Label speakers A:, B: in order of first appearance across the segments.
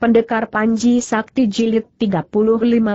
A: Pendekar Panji Sakti Jilid 35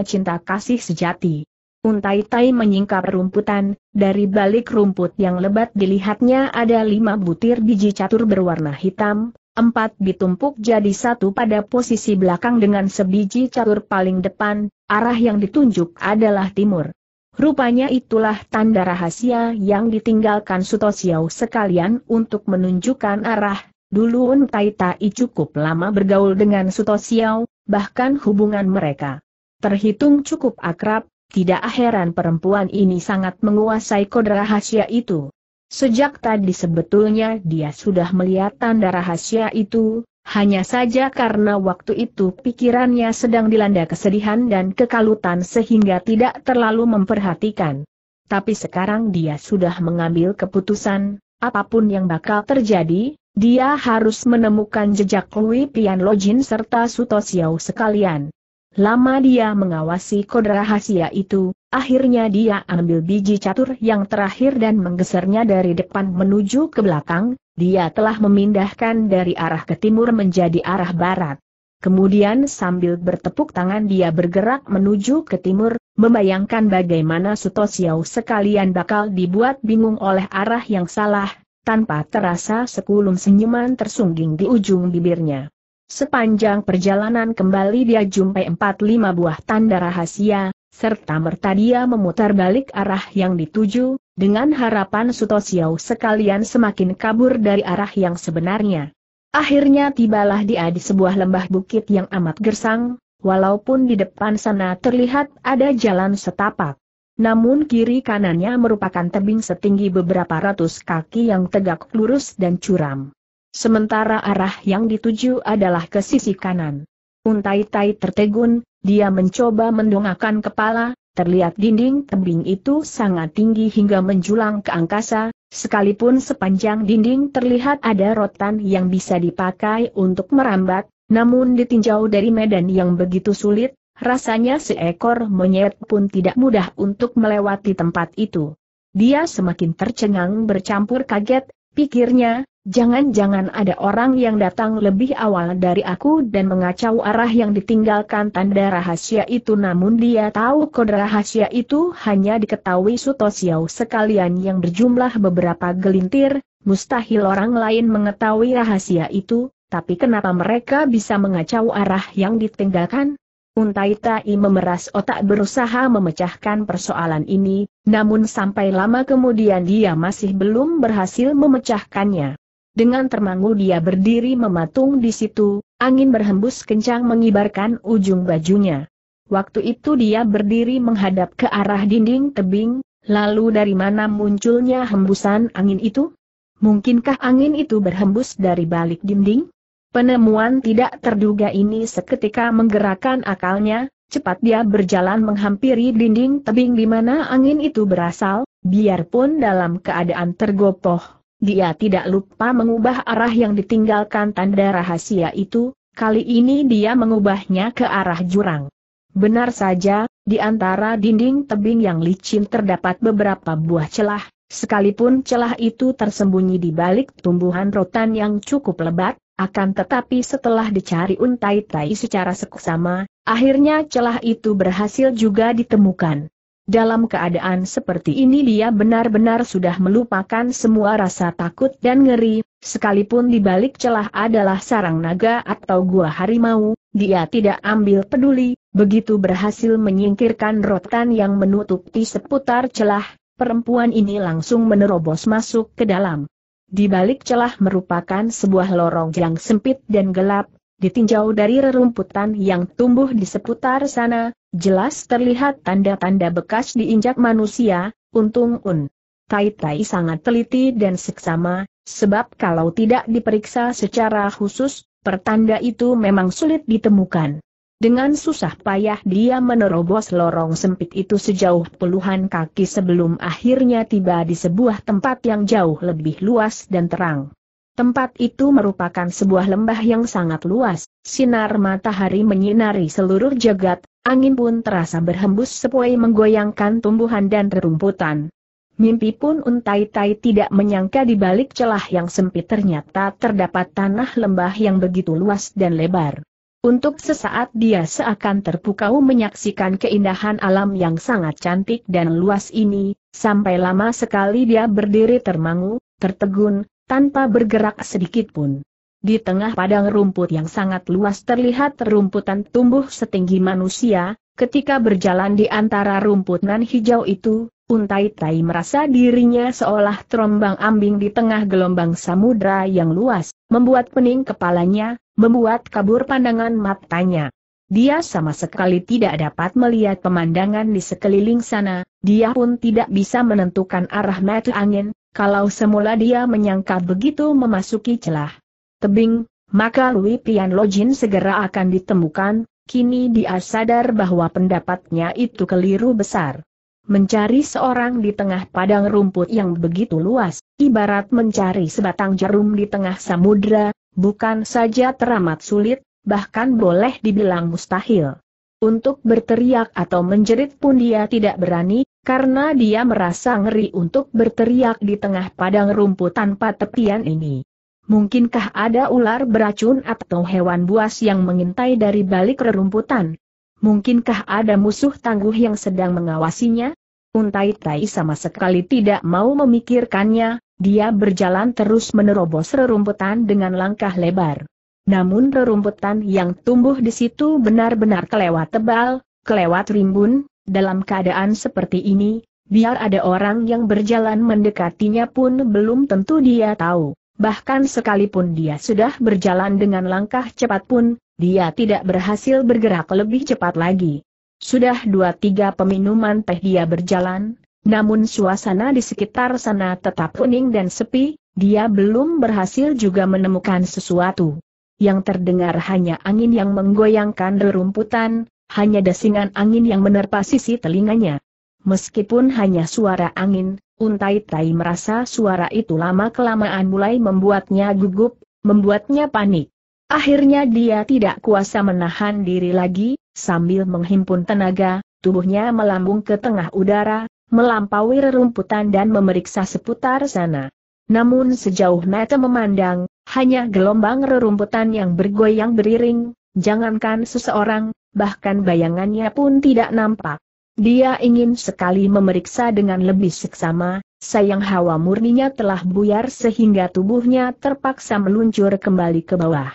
A: Cinta Kasih Sejati. Untai Tai menyingkap rumputan, dari balik rumput yang lebat dilihatnya ada lima butir biji catur berwarna hitam, empat ditumpuk jadi satu pada posisi belakang dengan sebiji catur paling depan, arah yang ditunjuk adalah timur. Rupanya itulah tanda rahasia yang ditinggalkan Sutosiau sekalian untuk menunjukkan arah, Dulu Untai Tai cukup lama bergaul dengan Suto Xiao, bahkan hubungan mereka terhitung cukup akrab, tidak heran perempuan ini sangat menguasai kode rahasia itu. Sejak tadi sebetulnya dia sudah melihat tanda rahasia itu, hanya saja karena waktu itu pikirannya sedang dilanda kesedihan dan kekalutan sehingga tidak terlalu memperhatikan. Tapi sekarang dia sudah mengambil keputusan, apapun yang bakal terjadi, dia harus menemukan jejak Lui Pian Lojin serta Suto Xiao sekalian. Lama dia mengawasi kode rahasia itu, akhirnya dia ambil biji catur yang terakhir dan menggesernya dari depan menuju ke belakang, dia telah memindahkan dari arah ke timur menjadi arah barat. Kemudian sambil bertepuk tangan dia bergerak menuju ke timur, membayangkan bagaimana Suto Xiao sekalian bakal dibuat bingung oleh arah yang salah, tanpa terasa sekulum senyuman tersungging di ujung bibirnya. Sepanjang perjalanan kembali dia jumpai empat lima buah tanda rahasia, serta merta dia memutar balik arah yang dituju, dengan harapan Sutosiau sekalian semakin kabur dari arah yang sebenarnya. Akhirnya tibalah dia di sebuah lembah bukit yang amat gersang, walaupun di depan sana terlihat ada jalan setapak. Namun kiri kanannya merupakan tebing setinggi beberapa ratus kaki yang tegak lurus dan curam. Sementara arah yang dituju adalah ke sisi kanan. Untai-tai tertegun, dia mencoba mendongakkan kepala, terlihat dinding tebing itu sangat tinggi hingga menjulang ke angkasa, sekalipun sepanjang dinding terlihat ada rotan yang bisa dipakai untuk merambat, namun ditinjau dari medan yang begitu sulit, Rasanya seekor monyet pun tidak mudah untuk melewati tempat itu. Dia semakin tercengang bercampur kaget, pikirnya, jangan-jangan ada orang yang datang lebih awal dari aku dan mengacau arah yang ditinggalkan tanda rahasia itu namun dia tahu kode rahasia itu hanya diketahui Sutosiau sekalian yang berjumlah beberapa gelintir, mustahil orang lain mengetahui rahasia itu, tapi kenapa mereka bisa mengacau arah yang ditinggalkan? Untai Tai memeras otak berusaha memecahkan persoalan ini, namun sampai lama kemudian dia masih belum berhasil memecahkannya. Dengan termangu dia berdiri mematung di situ, angin berhembus kencang mengibarkan ujung bajunya. Waktu itu dia berdiri menghadap ke arah dinding tebing, lalu dari mana munculnya hembusan angin itu? Mungkinkah angin itu berhembus dari balik dinding? Penemuan tidak terduga ini seketika menggerakkan akalnya, cepat dia berjalan menghampiri dinding tebing di mana angin itu berasal, biarpun dalam keadaan tergopoh. Dia tidak lupa mengubah arah yang ditinggalkan tanda rahasia itu, kali ini dia mengubahnya ke arah jurang. Benar saja, di antara dinding tebing yang licin terdapat beberapa buah celah, sekalipun celah itu tersembunyi di balik tumbuhan rotan yang cukup lebat, akan tetapi setelah dicari untai-tai secara seksama, akhirnya celah itu berhasil juga ditemukan. Dalam keadaan seperti ini dia benar-benar sudah melupakan semua rasa takut dan ngeri, sekalipun di balik celah adalah sarang naga atau gua harimau, dia tidak ambil peduli, begitu berhasil menyingkirkan rotan yang menutupi seputar celah, perempuan ini langsung menerobos masuk ke dalam. Di balik celah merupakan sebuah lorong yang sempit dan gelap, ditinjau dari rerumputan yang tumbuh di seputar sana, jelas terlihat tanda-tanda bekas diinjak manusia, untung un. Tai Tai sangat teliti dan seksama, sebab kalau tidak diperiksa secara khusus, pertanda itu memang sulit ditemukan. Dengan susah payah dia menerobos lorong sempit itu sejauh puluhan kaki sebelum akhirnya tiba di sebuah tempat yang jauh lebih luas dan terang. Tempat itu merupakan sebuah lembah yang sangat luas, sinar matahari menyinari seluruh jagat, angin pun terasa berhembus sepoi menggoyangkan tumbuhan dan rerumputan. Mimpi pun untai-tai tidak menyangka di balik celah yang sempit ternyata terdapat tanah lembah yang begitu luas dan lebar. Untuk sesaat dia seakan terpukau menyaksikan keindahan alam yang sangat cantik dan luas ini, sampai lama sekali dia berdiri termangu, tertegun, tanpa bergerak sedikit pun. Di tengah padang rumput yang sangat luas terlihat rumputan tumbuh setinggi manusia, Ketika berjalan di antara rumput nan hijau itu, Untai Tai merasa dirinya seolah terombang ambing di tengah gelombang samudra yang luas, membuat pening kepalanya, membuat kabur pandangan matanya. Dia sama sekali tidak dapat melihat pemandangan di sekeliling sana, dia pun tidak bisa menentukan arah mata angin, kalau semula dia menyangka begitu memasuki celah tebing, maka Lui Pian Lojin segera akan ditemukan, Kini dia sadar bahwa pendapatnya itu keliru besar. Mencari seorang di tengah padang rumput yang begitu luas, ibarat mencari sebatang jarum di tengah samudra, bukan saja teramat sulit, bahkan boleh dibilang mustahil. Untuk berteriak atau menjerit pun dia tidak berani, karena dia merasa ngeri untuk berteriak di tengah padang rumput tanpa tepian ini. Mungkinkah ada ular beracun atau hewan buas yang mengintai dari balik rerumputan? Mungkinkah ada musuh tangguh yang sedang mengawasinya? Untai Tai sama sekali tidak mau memikirkannya, dia berjalan terus menerobos rerumputan dengan langkah lebar. Namun rerumputan yang tumbuh di situ benar-benar kelewat tebal, kelewat rimbun, dalam keadaan seperti ini, biar ada orang yang berjalan mendekatinya pun belum tentu dia tahu bahkan sekalipun dia sudah berjalan dengan langkah cepat pun, dia tidak berhasil bergerak lebih cepat lagi. Sudah dua tiga peminuman teh dia berjalan, namun suasana di sekitar sana tetap kuning dan sepi, dia belum berhasil juga menemukan sesuatu. Yang terdengar hanya angin yang menggoyangkan rerumputan, hanya desingan angin yang menerpa sisi telinganya. Meskipun hanya suara angin, Untai Tai merasa suara itu lama-kelamaan mulai membuatnya gugup, membuatnya panik. Akhirnya dia tidak kuasa menahan diri lagi, sambil menghimpun tenaga, tubuhnya melambung ke tengah udara, melampaui rerumputan dan memeriksa seputar sana. Namun sejauh mata memandang, hanya gelombang rerumputan yang bergoyang beriring, jangankan seseorang, bahkan bayangannya pun tidak nampak. Dia ingin sekali memeriksa dengan lebih seksama, sayang hawa murninya telah buyar sehingga tubuhnya terpaksa meluncur kembali ke bawah.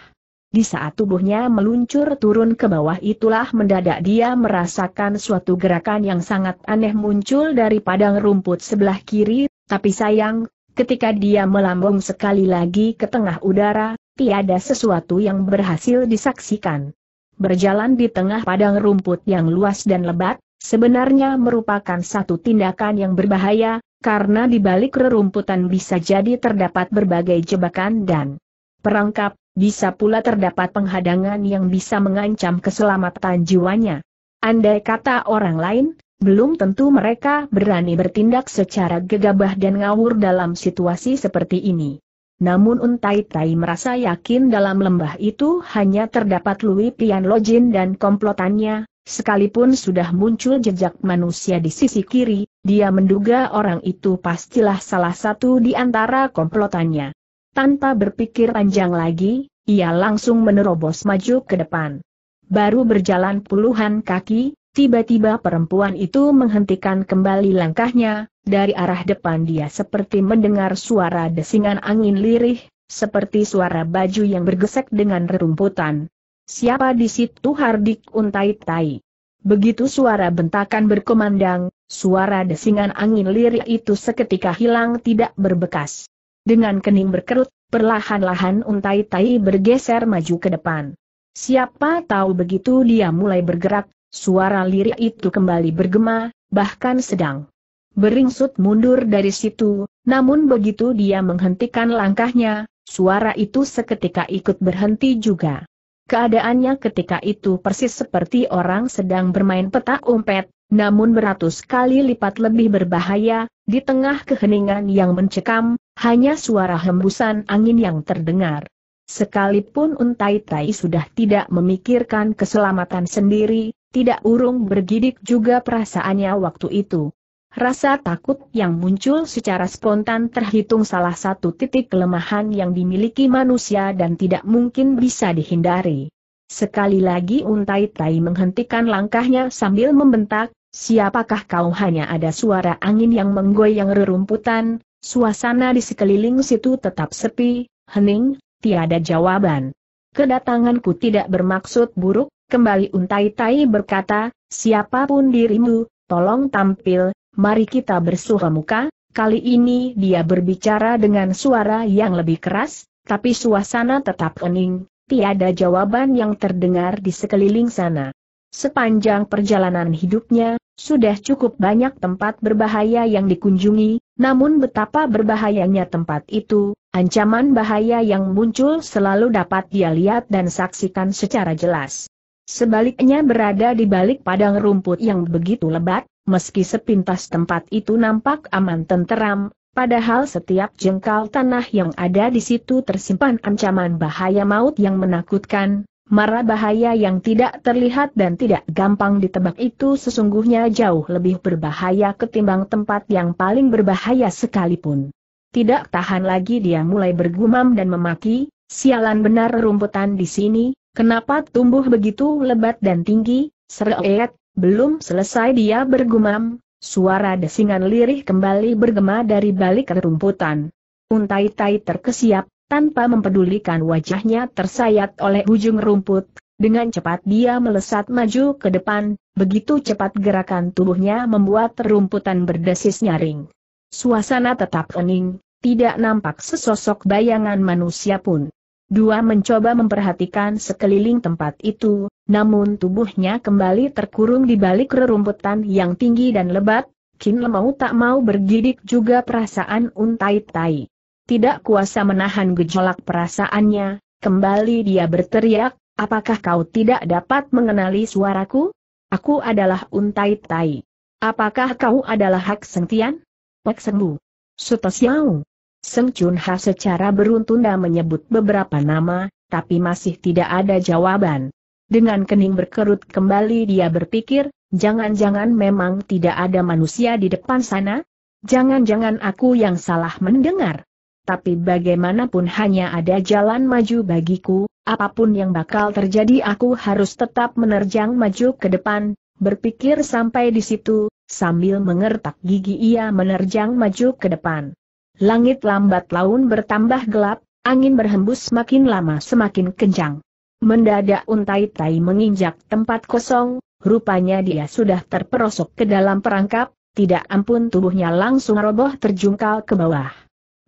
A: Di saat tubuhnya meluncur turun ke bawah itulah mendadak dia merasakan suatu gerakan yang sangat aneh muncul dari padang rumput sebelah kiri, tapi sayang, ketika dia melambung sekali lagi ke tengah udara, tiada sesuatu yang berhasil disaksikan. Berjalan di tengah padang rumput yang luas dan lebat, sebenarnya merupakan satu tindakan yang berbahaya, karena di balik rerumputan bisa jadi terdapat berbagai jebakan dan perangkap, bisa pula terdapat penghadangan yang bisa mengancam keselamatan jiwanya. Andai kata orang lain, belum tentu mereka berani bertindak secara gegabah dan ngawur dalam situasi seperti ini. Namun Untai Tai merasa yakin dalam lembah itu hanya terdapat Louis Pian Lojin dan komplotannya, Sekalipun sudah muncul jejak manusia di sisi kiri, dia menduga orang itu pastilah salah satu di antara komplotannya. Tanpa berpikir panjang lagi, ia langsung menerobos maju ke depan. Baru berjalan puluhan kaki, tiba-tiba perempuan itu menghentikan kembali langkahnya, dari arah depan dia seperti mendengar suara desingan angin lirih, seperti suara baju yang bergesek dengan rerumputan. Siapa di situ Hardik Untai Tai? Begitu suara bentakan berkumandang, suara desingan angin lirik itu seketika hilang tidak berbekas. Dengan kening berkerut, perlahan-lahan Untai Tai bergeser maju ke depan. Siapa tahu begitu dia mulai bergerak, suara lirik itu kembali bergema, bahkan sedang beringsut mundur dari situ, namun begitu dia menghentikan langkahnya, suara itu seketika ikut berhenti juga. Keadaannya ketika itu persis seperti orang sedang bermain petak umpet, namun beratus kali lipat lebih berbahaya, di tengah keheningan yang mencekam, hanya suara hembusan angin yang terdengar. Sekalipun Untai Tai sudah tidak memikirkan keselamatan sendiri, tidak urung bergidik juga perasaannya waktu itu. Rasa takut yang muncul secara spontan terhitung salah satu titik kelemahan yang dimiliki manusia dan tidak mungkin bisa dihindari. Sekali lagi Untai Tai menghentikan langkahnya sambil membentak, siapakah kau hanya ada suara angin yang menggoyang rerumputan, suasana di sekeliling situ tetap sepi, hening, tiada jawaban. Kedatanganku tidak bermaksud buruk, kembali Untai Tai berkata, siapapun dirimu, tolong tampil, mari kita bersuha muka, kali ini dia berbicara dengan suara yang lebih keras, tapi suasana tetap ening, tiada jawaban yang terdengar di sekeliling sana. Sepanjang perjalanan hidupnya, sudah cukup banyak tempat berbahaya yang dikunjungi, namun betapa berbahayanya tempat itu, ancaman bahaya yang muncul selalu dapat dia lihat dan saksikan secara jelas. Sebaliknya berada di balik padang rumput yang begitu lebat, meski sepintas tempat itu nampak aman tenteram, padahal setiap jengkal tanah yang ada di situ tersimpan ancaman bahaya maut yang menakutkan, mara bahaya yang tidak terlihat dan tidak gampang ditebak itu sesungguhnya jauh lebih berbahaya ketimbang tempat yang paling berbahaya sekalipun. Tidak tahan lagi dia mulai bergumam dan memaki, sialan benar rumputan di sini, Kenapa tumbuh begitu lebat dan tinggi, seret, belum selesai dia bergumam, suara desingan lirih kembali bergema dari balik rerumputan. Untai-tai terkesiap, tanpa mempedulikan wajahnya tersayat oleh ujung rumput, dengan cepat dia melesat maju ke depan, begitu cepat gerakan tubuhnya membuat rumputan berdesis nyaring. Suasana tetap hening, tidak nampak sesosok bayangan manusia pun. Dua mencoba memperhatikan sekeliling tempat itu, namun tubuhnya kembali terkurung di balik rerumputan yang tinggi dan lebat, Kin lemau tak mau bergidik juga perasaan untai-tai. Tidak kuasa menahan gejolak perasaannya, kembali dia berteriak, apakah kau tidak dapat mengenali suaraku? Aku adalah untai-tai. Apakah kau adalah Hak Sentian? Pek Sengbu. Sutosiau. Seng Chun Ha secara beruntunda menyebut beberapa nama, tapi masih tidak ada jawaban. Dengan kening berkerut kembali dia berpikir, jangan-jangan memang tidak ada manusia di depan sana? Jangan-jangan aku yang salah mendengar. Tapi bagaimanapun hanya ada jalan maju bagiku, apapun yang bakal terjadi aku harus tetap menerjang maju ke depan, berpikir sampai di situ, sambil mengertak gigi ia menerjang maju ke depan. Langit lambat laun bertambah gelap, angin berhembus semakin lama semakin kencang. Mendadak untai tai menginjak tempat kosong, rupanya dia sudah terperosok ke dalam perangkap, tidak ampun tubuhnya langsung roboh terjungkal ke bawah.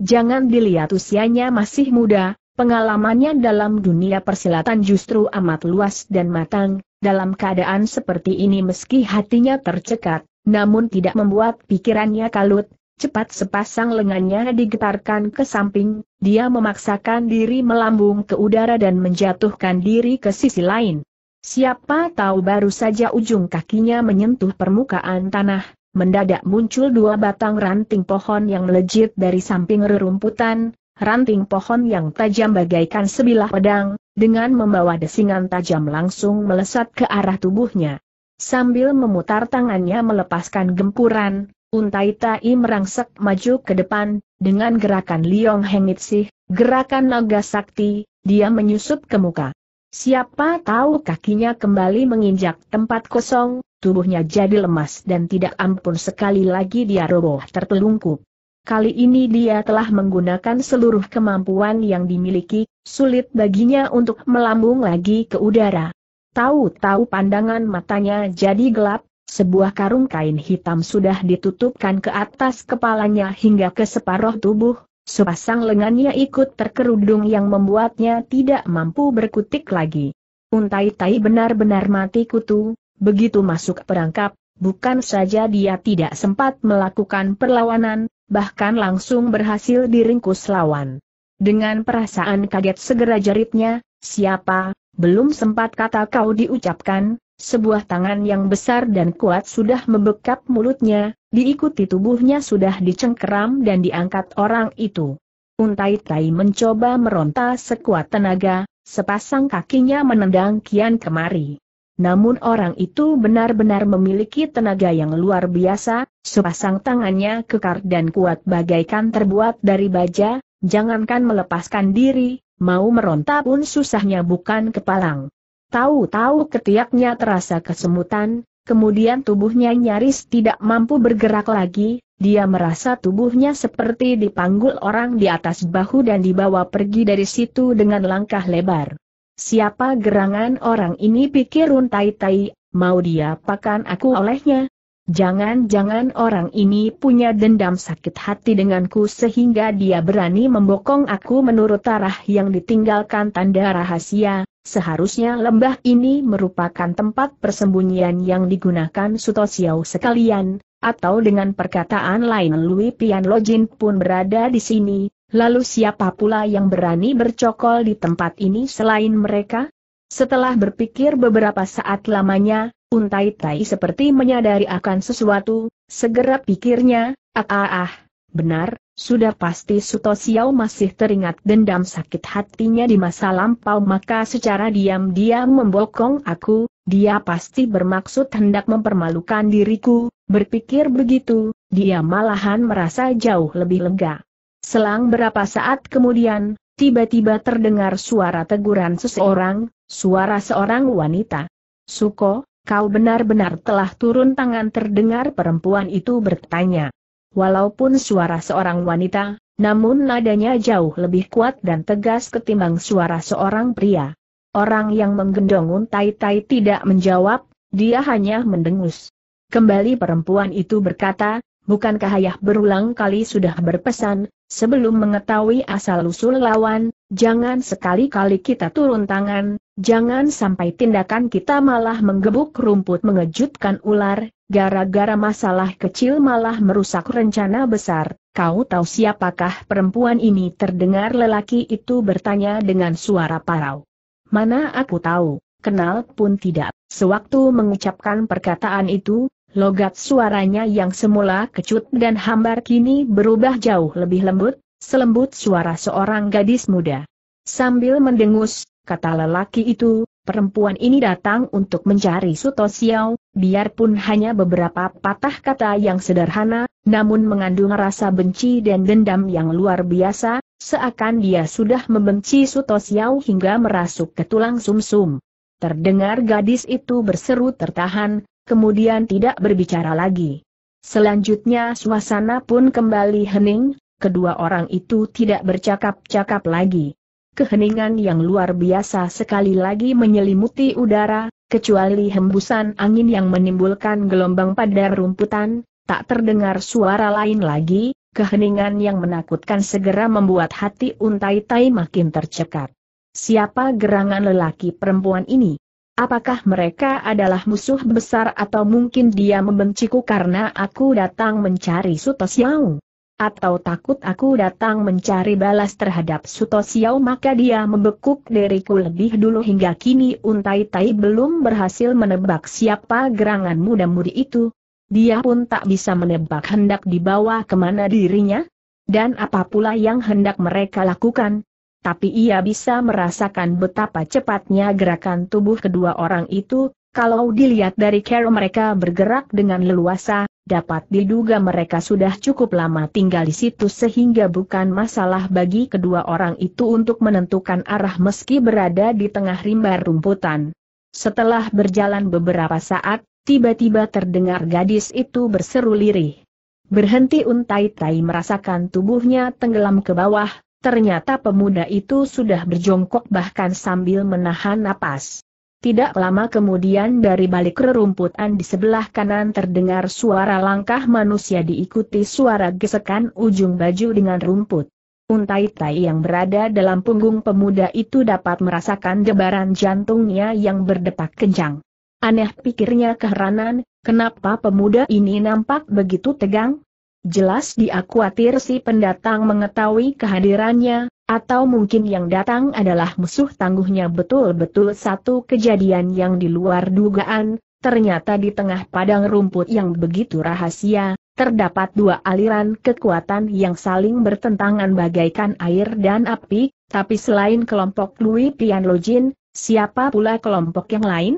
A: Jangan dilihat usianya masih muda, pengalamannya dalam dunia persilatan justru amat luas dan matang, dalam keadaan seperti ini meski hatinya tercekat, namun tidak membuat pikirannya kalut, cepat sepasang lengannya digetarkan ke samping, dia memaksakan diri melambung ke udara dan menjatuhkan diri ke sisi lain. Siapa tahu baru saja ujung kakinya menyentuh permukaan tanah, mendadak muncul dua batang ranting pohon yang melejit dari samping rerumputan, ranting pohon yang tajam bagaikan sebilah pedang, dengan membawa desingan tajam langsung melesat ke arah tubuhnya. Sambil memutar tangannya melepaskan gempuran, Untai Tai merangsek maju ke depan, dengan gerakan Liong Hengitsih, gerakan naga sakti, dia menyusup ke muka. Siapa tahu kakinya kembali menginjak tempat kosong, tubuhnya jadi lemas dan tidak ampun sekali lagi dia roboh tertelungkup. Kali ini dia telah menggunakan seluruh kemampuan yang dimiliki, sulit baginya untuk melambung lagi ke udara. Tahu-tahu pandangan matanya jadi gelap, sebuah karung kain hitam sudah ditutupkan ke atas kepalanya hingga ke separuh tubuh, sepasang lengannya ikut terkerudung yang membuatnya tidak mampu berkutik lagi. Untai Tai benar-benar mati kutu, begitu masuk perangkap, bukan saja dia tidak sempat melakukan perlawanan, bahkan langsung berhasil diringkus lawan. Dengan perasaan kaget segera jeritnya, siapa, belum sempat kata kau diucapkan, sebuah tangan yang besar dan kuat sudah membekap mulutnya, diikuti tubuhnya sudah dicengkeram dan diangkat orang itu. Untai Tai mencoba meronta sekuat tenaga, sepasang kakinya menendang kian kemari. Namun orang itu benar-benar memiliki tenaga yang luar biasa, sepasang tangannya kekar dan kuat bagaikan terbuat dari baja, jangankan melepaskan diri, mau meronta pun susahnya bukan kepalang. Tahu-tahu ketiaknya terasa kesemutan, kemudian tubuhnya nyaris tidak mampu bergerak lagi, dia merasa tubuhnya seperti dipanggul orang di atas bahu dan dibawa pergi dari situ dengan langkah lebar. Siapa gerangan orang ini pikir Runtai Tai, mau dia pakan aku olehnya, Jangan-jangan orang ini punya dendam sakit hati denganku sehingga dia berani membokong aku menurut arah yang ditinggalkan tanda rahasia, seharusnya lembah ini merupakan tempat persembunyian yang digunakan Sutosiau sekalian, atau dengan perkataan lain Lui Pian Lojin pun berada di sini, lalu siapa pula yang berani bercokol di tempat ini selain mereka? Setelah berpikir beberapa saat lamanya, Untai Tai seperti menyadari akan sesuatu, segera pikirnya, ah ah ah, benar, sudah pasti Suto Xiao masih teringat dendam sakit hatinya di masa lampau maka secara diam-diam membokong aku, dia pasti bermaksud hendak mempermalukan diriku, berpikir begitu, dia malahan merasa jauh lebih lega. Selang berapa saat kemudian, tiba-tiba terdengar suara teguran seseorang, suara seorang wanita. Suko, Kau benar-benar telah turun tangan terdengar perempuan itu bertanya. Walaupun suara seorang wanita, namun nadanya jauh lebih kuat dan tegas ketimbang suara seorang pria. Orang yang menggendong untai-tai tidak menjawab, dia hanya mendengus. Kembali perempuan itu berkata, bukankah ayah berulang kali sudah berpesan, sebelum mengetahui asal-usul lawan, jangan sekali-kali kita turun tangan, Jangan sampai tindakan kita malah menggebuk rumput mengejutkan ular, gara-gara masalah kecil malah merusak rencana besar. Kau tahu siapakah perempuan ini terdengar lelaki itu bertanya dengan suara parau. Mana aku tahu, kenal pun tidak. Sewaktu mengucapkan perkataan itu, logat suaranya yang semula kecut dan hambar kini berubah jauh lebih lembut, selembut suara seorang gadis muda. Sambil mendengus, kata lelaki itu, perempuan ini datang untuk mencari Suto Xiao, biarpun hanya beberapa patah kata yang sederhana, namun mengandung rasa benci dan dendam yang luar biasa, seakan dia sudah membenci Suto Xiao hingga merasuk ke tulang sumsum. Terdengar gadis itu berseru tertahan, kemudian tidak berbicara lagi. Selanjutnya suasana pun kembali hening, kedua orang itu tidak bercakap-cakap lagi keheningan yang luar biasa sekali lagi menyelimuti udara, kecuali hembusan angin yang menimbulkan gelombang pada rumputan, tak terdengar suara lain lagi, keheningan yang menakutkan segera membuat hati untai tai makin tercekat. Siapa gerangan lelaki perempuan ini? Apakah mereka adalah musuh besar atau mungkin dia membenciku karena aku datang mencari Yau? atau takut aku datang mencari balas terhadap Suto Xiao maka dia membekuk diriku lebih dulu hingga kini Untai Tai belum berhasil menebak siapa gerangan muda-mudi itu. Dia pun tak bisa menebak hendak dibawa kemana dirinya, dan apa pula yang hendak mereka lakukan. Tapi ia bisa merasakan betapa cepatnya gerakan tubuh kedua orang itu, kalau dilihat dari cara mereka bergerak dengan leluasa, dapat diduga mereka sudah cukup lama tinggal di situ sehingga bukan masalah bagi kedua orang itu untuk menentukan arah meski berada di tengah rimba rumputan. Setelah berjalan beberapa saat, tiba-tiba terdengar gadis itu berseru lirih. Berhenti untai tai merasakan tubuhnya tenggelam ke bawah, ternyata pemuda itu sudah berjongkok bahkan sambil menahan napas. Tidak lama kemudian dari balik rerumputan di sebelah kanan terdengar suara langkah manusia diikuti suara gesekan ujung baju dengan rumput. Untai Tai yang berada dalam punggung pemuda itu dapat merasakan debaran jantungnya yang berdetak kencang. Aneh pikirnya keheranan, kenapa pemuda ini nampak begitu tegang? Jelas dia khawatir si pendatang mengetahui kehadirannya, atau mungkin yang datang adalah musuh tangguhnya betul-betul satu kejadian yang di luar dugaan, ternyata di tengah padang rumput yang begitu rahasia, terdapat dua aliran kekuatan yang saling bertentangan bagaikan air dan api, tapi selain kelompok Louis Pianlojin, siapa pula kelompok yang lain?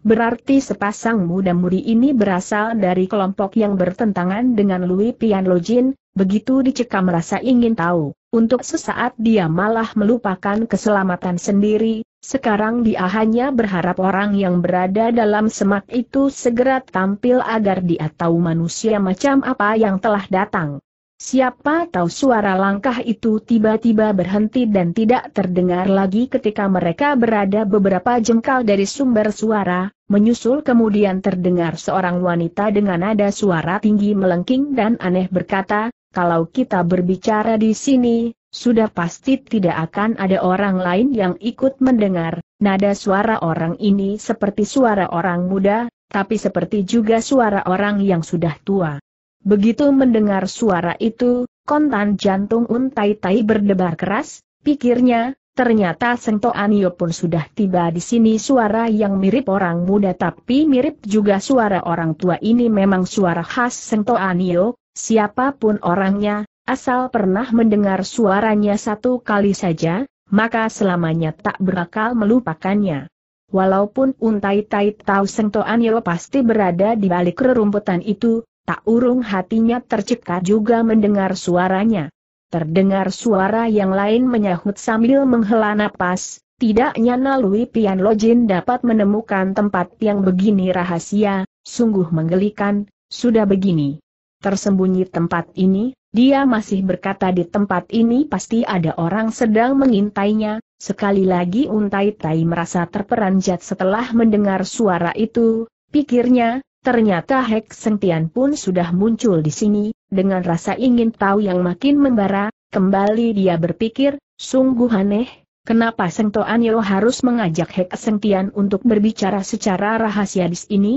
A: Berarti sepasang muda muri ini berasal dari kelompok yang bertentangan dengan Louis Pianlojin, begitu dicekam rasa ingin tahu. Untuk sesaat dia malah melupakan keselamatan sendiri, sekarang dia hanya berharap orang yang berada dalam semak itu segera tampil agar dia tahu manusia macam apa yang telah datang. Siapa tahu suara langkah itu tiba-tiba berhenti dan tidak terdengar lagi ketika mereka berada beberapa jengkal dari sumber suara, menyusul kemudian terdengar seorang wanita dengan nada suara tinggi melengking dan aneh berkata, kalau kita berbicara di sini, sudah pasti tidak akan ada orang lain yang ikut mendengar, nada suara orang ini seperti suara orang muda, tapi seperti juga suara orang yang sudah tua. Begitu mendengar suara itu, kontan jantung untai-tai berdebar keras, pikirnya, Ternyata Sengto Anio pun sudah tiba di sini suara yang mirip orang muda tapi mirip juga suara orang tua ini memang suara khas Sengto Anio, siapapun orangnya, asal pernah mendengar suaranya satu kali saja, maka selamanya tak berakal melupakannya. Walaupun Untai Tai tahu Sengto Anio pasti berada di balik rerumputan itu, tak urung hatinya tercekat juga mendengar suaranya. Terdengar suara yang lain menyahut sambil menghela napas, tidak nyana Lui Pian Lojin dapat menemukan tempat yang begini rahasia, sungguh menggelikan, sudah begini. Tersembunyi tempat ini, dia masih berkata di tempat ini pasti ada orang sedang mengintainya, sekali lagi Untai Tai merasa terperanjat setelah mendengar suara itu, pikirnya, Ternyata Hek Sentian pun sudah muncul di sini, dengan rasa ingin tahu yang makin membara, kembali dia berpikir, sungguh aneh, kenapa Toan Anyo harus mengajak Hek Sentian untuk berbicara secara rahasia di sini?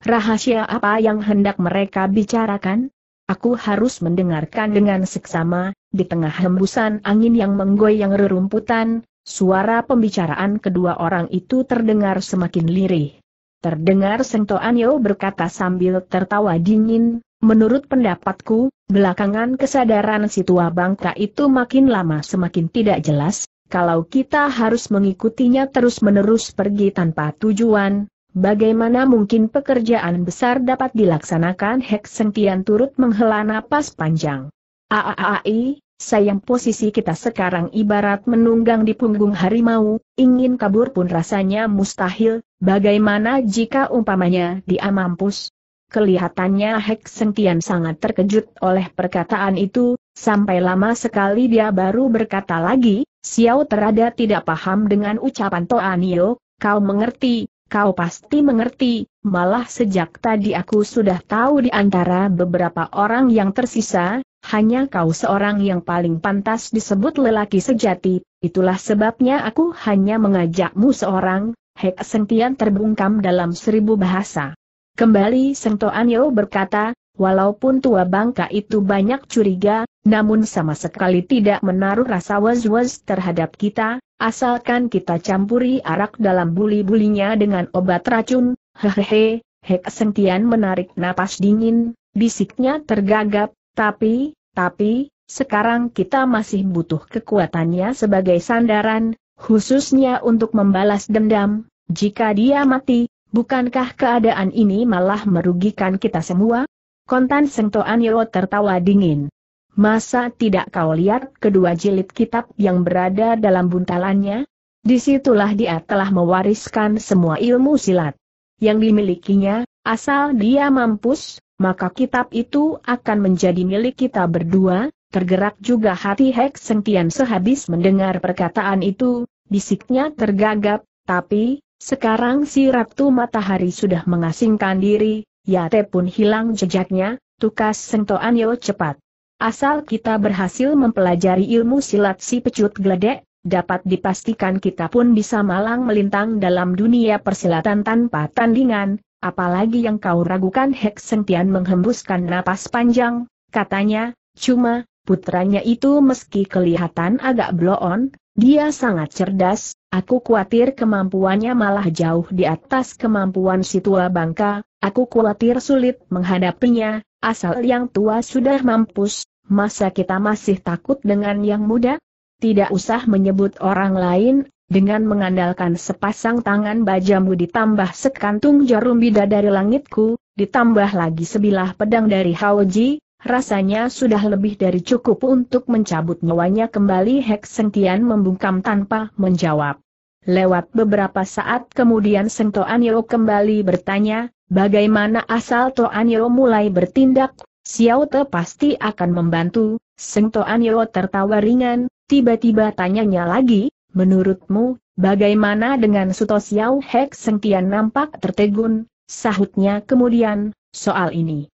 A: Rahasia apa yang hendak mereka bicarakan? Aku harus mendengarkan dengan seksama, di tengah hembusan angin yang menggoyang rerumputan, suara pembicaraan kedua orang itu terdengar semakin lirih. Terdengar Sengtoanyo berkata sambil tertawa dingin, menurut pendapatku, belakangan kesadaran si tua bangka itu makin lama semakin tidak jelas, kalau kita harus mengikutinya terus-menerus pergi tanpa tujuan, bagaimana mungkin pekerjaan besar dapat dilaksanakan Hek sentian turut menghela napas panjang. Aaai, Sayang posisi kita sekarang ibarat menunggang di punggung harimau, ingin kabur pun rasanya mustahil, bagaimana jika umpamanya dia mampus? Kelihatannya Hek sengkian sangat terkejut oleh perkataan itu, sampai lama sekali dia baru berkata lagi, Xiao Terada tidak paham dengan ucapan Toanio, kau mengerti, Kau pasti mengerti, malah sejak tadi aku sudah tahu di antara beberapa orang yang tersisa, hanya kau seorang yang paling pantas disebut lelaki sejati, itulah sebabnya aku hanya mengajakmu seorang, Hek Sentian terbungkam dalam seribu bahasa. Kembali Sengto Anyo berkata, walaupun tua bangka itu banyak curiga, namun sama sekali tidak menaruh rasa was-was terhadap kita, Asalkan kita campuri arak dalam buli-bulinya dengan obat racun, hehehe, Hek Sentian menarik napas dingin, bisiknya tergagap, tapi, tapi, sekarang kita masih butuh kekuatannya sebagai sandaran, khususnya untuk membalas dendam, jika dia mati, bukankah keadaan ini malah merugikan kita semua? Kontan Sengtoan Yo tertawa dingin. Masa tidak kau lihat kedua jilid kitab yang berada dalam buntalannya? Disitulah dia telah mewariskan semua ilmu silat yang dimilikinya, asal dia mampus, maka kitab itu akan menjadi milik kita berdua, tergerak juga hati Hek Sengtian sehabis mendengar perkataan itu, bisiknya tergagap, tapi, sekarang si Ratu Matahari sudah mengasingkan diri, Yate pun hilang jejaknya, tukas Sengtoan Yo cepat. Asal kita berhasil mempelajari ilmu silat si pecut gledek, dapat dipastikan kita pun bisa malang melintang dalam dunia persilatan tanpa tandingan, apalagi yang kau ragukan Hek Sentian menghembuskan napas panjang, katanya, cuma, putranya itu meski kelihatan agak bloon, dia sangat cerdas, aku khawatir kemampuannya malah jauh di atas kemampuan si tua bangka, aku khawatir sulit menghadapinya, asal yang tua sudah mampus, masa kita masih takut dengan yang muda? Tidak usah menyebut orang lain, dengan mengandalkan sepasang tangan bajamu ditambah sekantung jarum bidadari langitku, ditambah lagi sebilah pedang dari Haoji, rasanya sudah lebih dari cukup untuk mencabut nyawanya kembali Hek Sengtian membungkam tanpa menjawab. Lewat beberapa saat kemudian Seng Toaniro kembali bertanya, bagaimana asal Toaniro mulai bertindak, Xiao Te pasti akan membantu, Seng Toaniro tertawa ringan, tiba-tiba tanyanya lagi, menurutmu, bagaimana dengan Suto Xiao Hek Sengtian nampak tertegun, sahutnya kemudian, soal ini.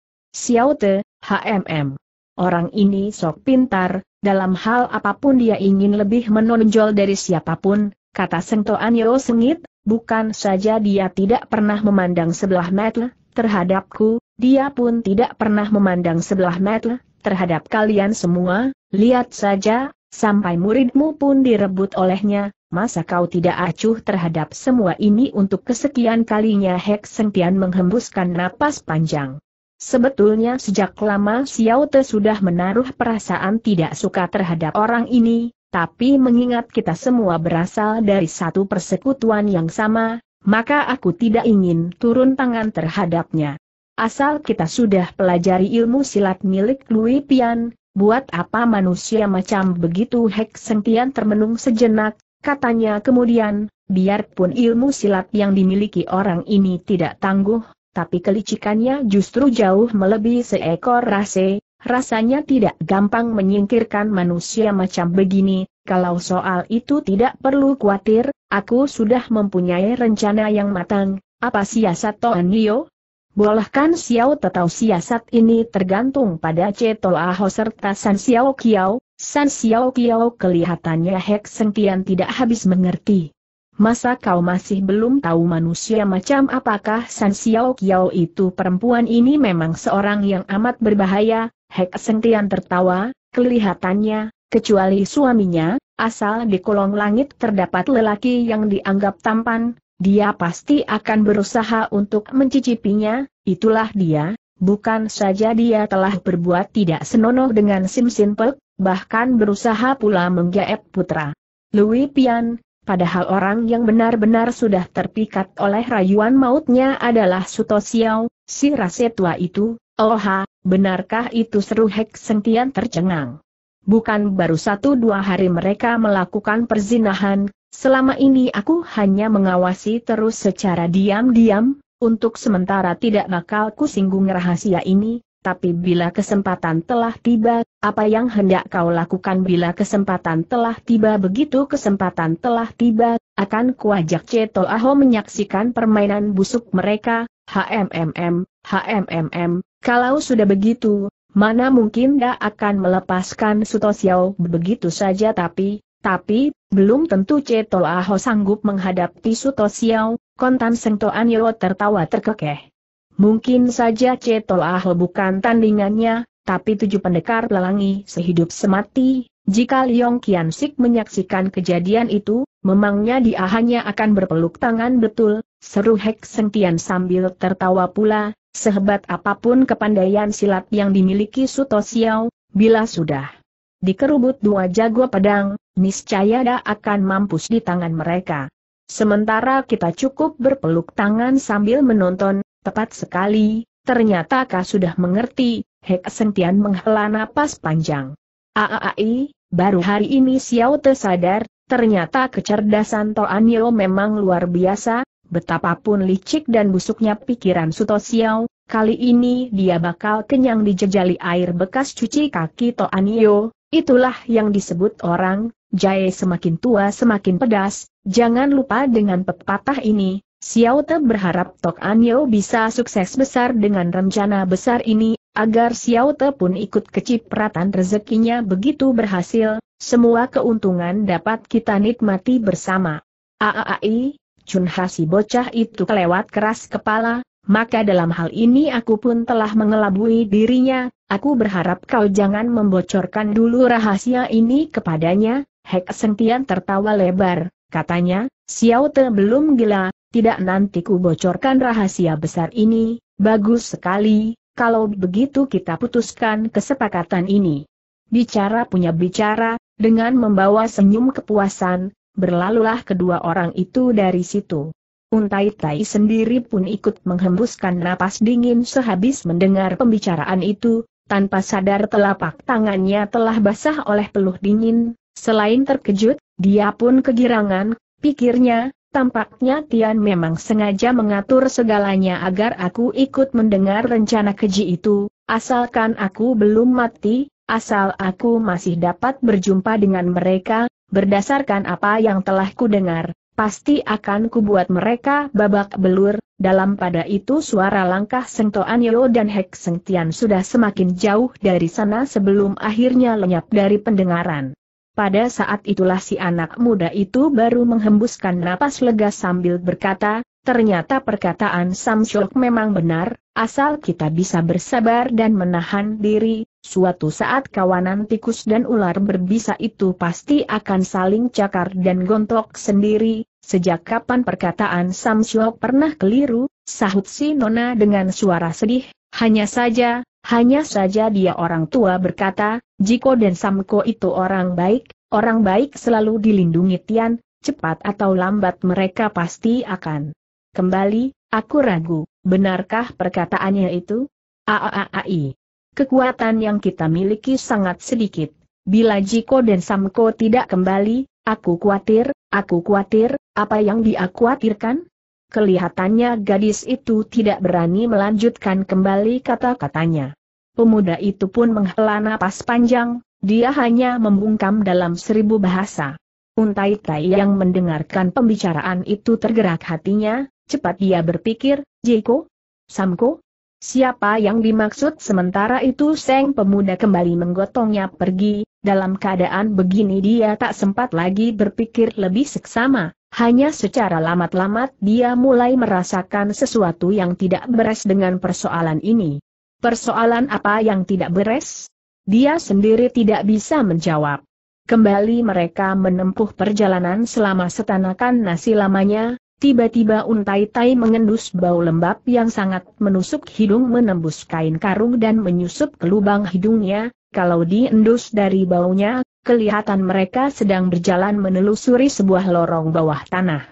A: Te, HMM. Orang ini sok pintar, dalam hal apapun dia ingin lebih menonjol dari siapapun, kata Sengto Anyo sengit, bukan saja dia tidak pernah memandang sebelah mata terhadapku, dia pun tidak pernah memandang sebelah mata terhadap kalian semua, lihat saja, sampai muridmu pun direbut olehnya, masa kau tidak acuh terhadap semua ini untuk kesekian kalinya Hek Sengtian menghembuskan napas panjang. Sebetulnya sejak lama Xiao Te sudah menaruh perasaan tidak suka terhadap orang ini, tapi mengingat kita semua berasal dari satu persekutuan yang sama, maka aku tidak ingin turun tangan terhadapnya. Asal kita sudah pelajari ilmu silat milik Lui Pian, buat apa manusia macam begitu Hek Sentian termenung sejenak, katanya kemudian, biarpun ilmu silat yang dimiliki orang ini tidak tangguh, tapi kelicikannya justru jauh melebihi seekor rase, rasanya tidak gampang menyingkirkan manusia macam begini, kalau soal itu tidak perlu khawatir, aku sudah mempunyai rencana yang matang, apa siasat Toan Nio? Bolehkan Xiao tetau siasat ini tergantung pada Ceto Aho serta San Xiao Kiao, San Xiao Kiao kelihatannya Hek Sentian tidak habis mengerti. Masa kau masih belum tahu manusia macam apakah San Xiao Kiao itu perempuan ini memang seorang yang amat berbahaya, Hek Sentian tertawa, kelihatannya, kecuali suaminya, asal di kolong langit terdapat lelaki yang dianggap tampan, dia pasti akan berusaha untuk mencicipinya, itulah dia, bukan saja dia telah berbuat tidak senonoh dengan Sim Sin Pek, bahkan berusaha pula menggaep putra. Louis Pian, Padahal orang yang benar-benar sudah terpikat oleh rayuan mautnya adalah Suto Xiao, si rase tua itu, oha, benarkah itu seru Hek Sentian tercengang. Bukan baru satu dua hari mereka melakukan perzinahan, selama ini aku hanya mengawasi terus secara diam-diam, untuk sementara tidak bakal ku singgung rahasia ini, tapi bila kesempatan telah tiba, apa yang hendak kau lakukan bila kesempatan telah tiba begitu kesempatan telah tiba, akan kuajak Ceto Aho menyaksikan permainan busuk mereka, HMMM, HMMM, kalau sudah begitu, mana mungkin dia akan melepaskan Suto Xiao begitu saja tapi, tapi, belum tentu Ceto Aho sanggup menghadapi Suto Xiao, kontan Sengtoan Yo tertawa terkekeh. Mungkin saja Cetol Ahl bukan tandingannya, tapi tujuh pendekar pelangi sehidup semati, jika Liong Kian Sik menyaksikan kejadian itu, memangnya dia hanya akan berpeluk tangan betul, seru Hek Sentian sambil tertawa pula, sehebat apapun kepandaian silat yang dimiliki Suto Xiao, bila sudah dikerubut dua jago pedang, niscaya dia akan mampus di tangan mereka. Sementara kita cukup berpeluk tangan sambil menonton, Tepat sekali, ternyata kau sudah mengerti, Hek Sentian menghela napas panjang. Aai, baru hari ini Xiao Te sadar, ternyata kecerdasan Toan Yeo memang luar biasa, betapapun licik dan busuknya pikiran Suto Xiao, kali ini dia bakal kenyang dijejali air bekas cuci kaki Toan Yeo, itulah yang disebut orang, jahe semakin tua semakin pedas, jangan lupa dengan pepatah ini, Xiao Te berharap Tok Anyo bisa sukses besar dengan rencana besar ini, agar Xiao Te pun ikut kecipratan rezekinya begitu berhasil, semua keuntungan dapat kita nikmati bersama. Aaai, Chun Hasi bocah itu kelewat keras kepala, maka dalam hal ini aku pun telah mengelabui dirinya, aku berharap kau jangan membocorkan dulu rahasia ini kepadanya, Hek Sentian tertawa lebar, katanya, Xiao Te belum gila, tidak nanti ku bocorkan rahasia besar ini, bagus sekali, kalau begitu kita putuskan kesepakatan ini. Bicara punya bicara, dengan membawa senyum kepuasan, berlalulah kedua orang itu dari situ. Untai Tai sendiri pun ikut menghembuskan napas dingin sehabis mendengar pembicaraan itu, tanpa sadar telapak tangannya telah basah oleh peluh dingin, selain terkejut, dia pun kegirangan, pikirnya, Tampaknya Tian memang sengaja mengatur segalanya agar aku ikut mendengar rencana keji itu, asalkan aku belum mati, asal aku masih dapat berjumpa dengan mereka, berdasarkan apa yang telah kudengar, pasti akan kubuat mereka babak belur, dalam pada itu suara langkah Toan Yeo dan Hek Seng Tian sudah semakin jauh dari sana sebelum akhirnya lenyap dari pendengaran. Pada saat itulah si anak muda itu baru menghembuskan napas lega sambil berkata, ternyata perkataan Samsyok memang benar, asal kita bisa bersabar dan menahan diri, suatu saat kawanan tikus dan ular berbisa itu pasti akan saling cakar dan gontok sendiri, Sejak kapan perkataan Samsyok pernah keliru, sahut si Nona dengan suara sedih, hanya saja, hanya saja dia orang tua berkata, Jiko dan Samko itu orang baik, orang baik selalu dilindungi Tian, cepat atau lambat mereka pasti akan. Kembali, aku ragu, benarkah perkataannya itu? Aaai. Kekuatan yang kita miliki sangat sedikit. Bila Jiko dan Samko tidak kembali, aku khawatir, aku khawatir, apa yang dia khawatirkan? Kelihatannya gadis itu tidak berani melanjutkan kembali kata-katanya. Pemuda itu pun menghela napas panjang, dia hanya membungkam dalam seribu bahasa. Untai Tai yang mendengarkan pembicaraan itu tergerak hatinya, cepat dia berpikir, Jeko? Samko? Siapa yang dimaksud sementara itu Seng pemuda kembali menggotongnya pergi, dalam keadaan begini dia tak sempat lagi berpikir lebih seksama, hanya secara lamat-lamat dia mulai merasakan sesuatu yang tidak beres dengan persoalan ini. Persoalan apa yang tidak beres? Dia sendiri tidak bisa menjawab. Kembali mereka menempuh perjalanan selama setanakan nasi lamanya, tiba-tiba untai tai mengendus bau lembab yang sangat menusuk hidung menembus kain karung dan menyusup ke lubang hidungnya, kalau diendus dari baunya, kelihatan mereka sedang berjalan menelusuri sebuah lorong bawah tanah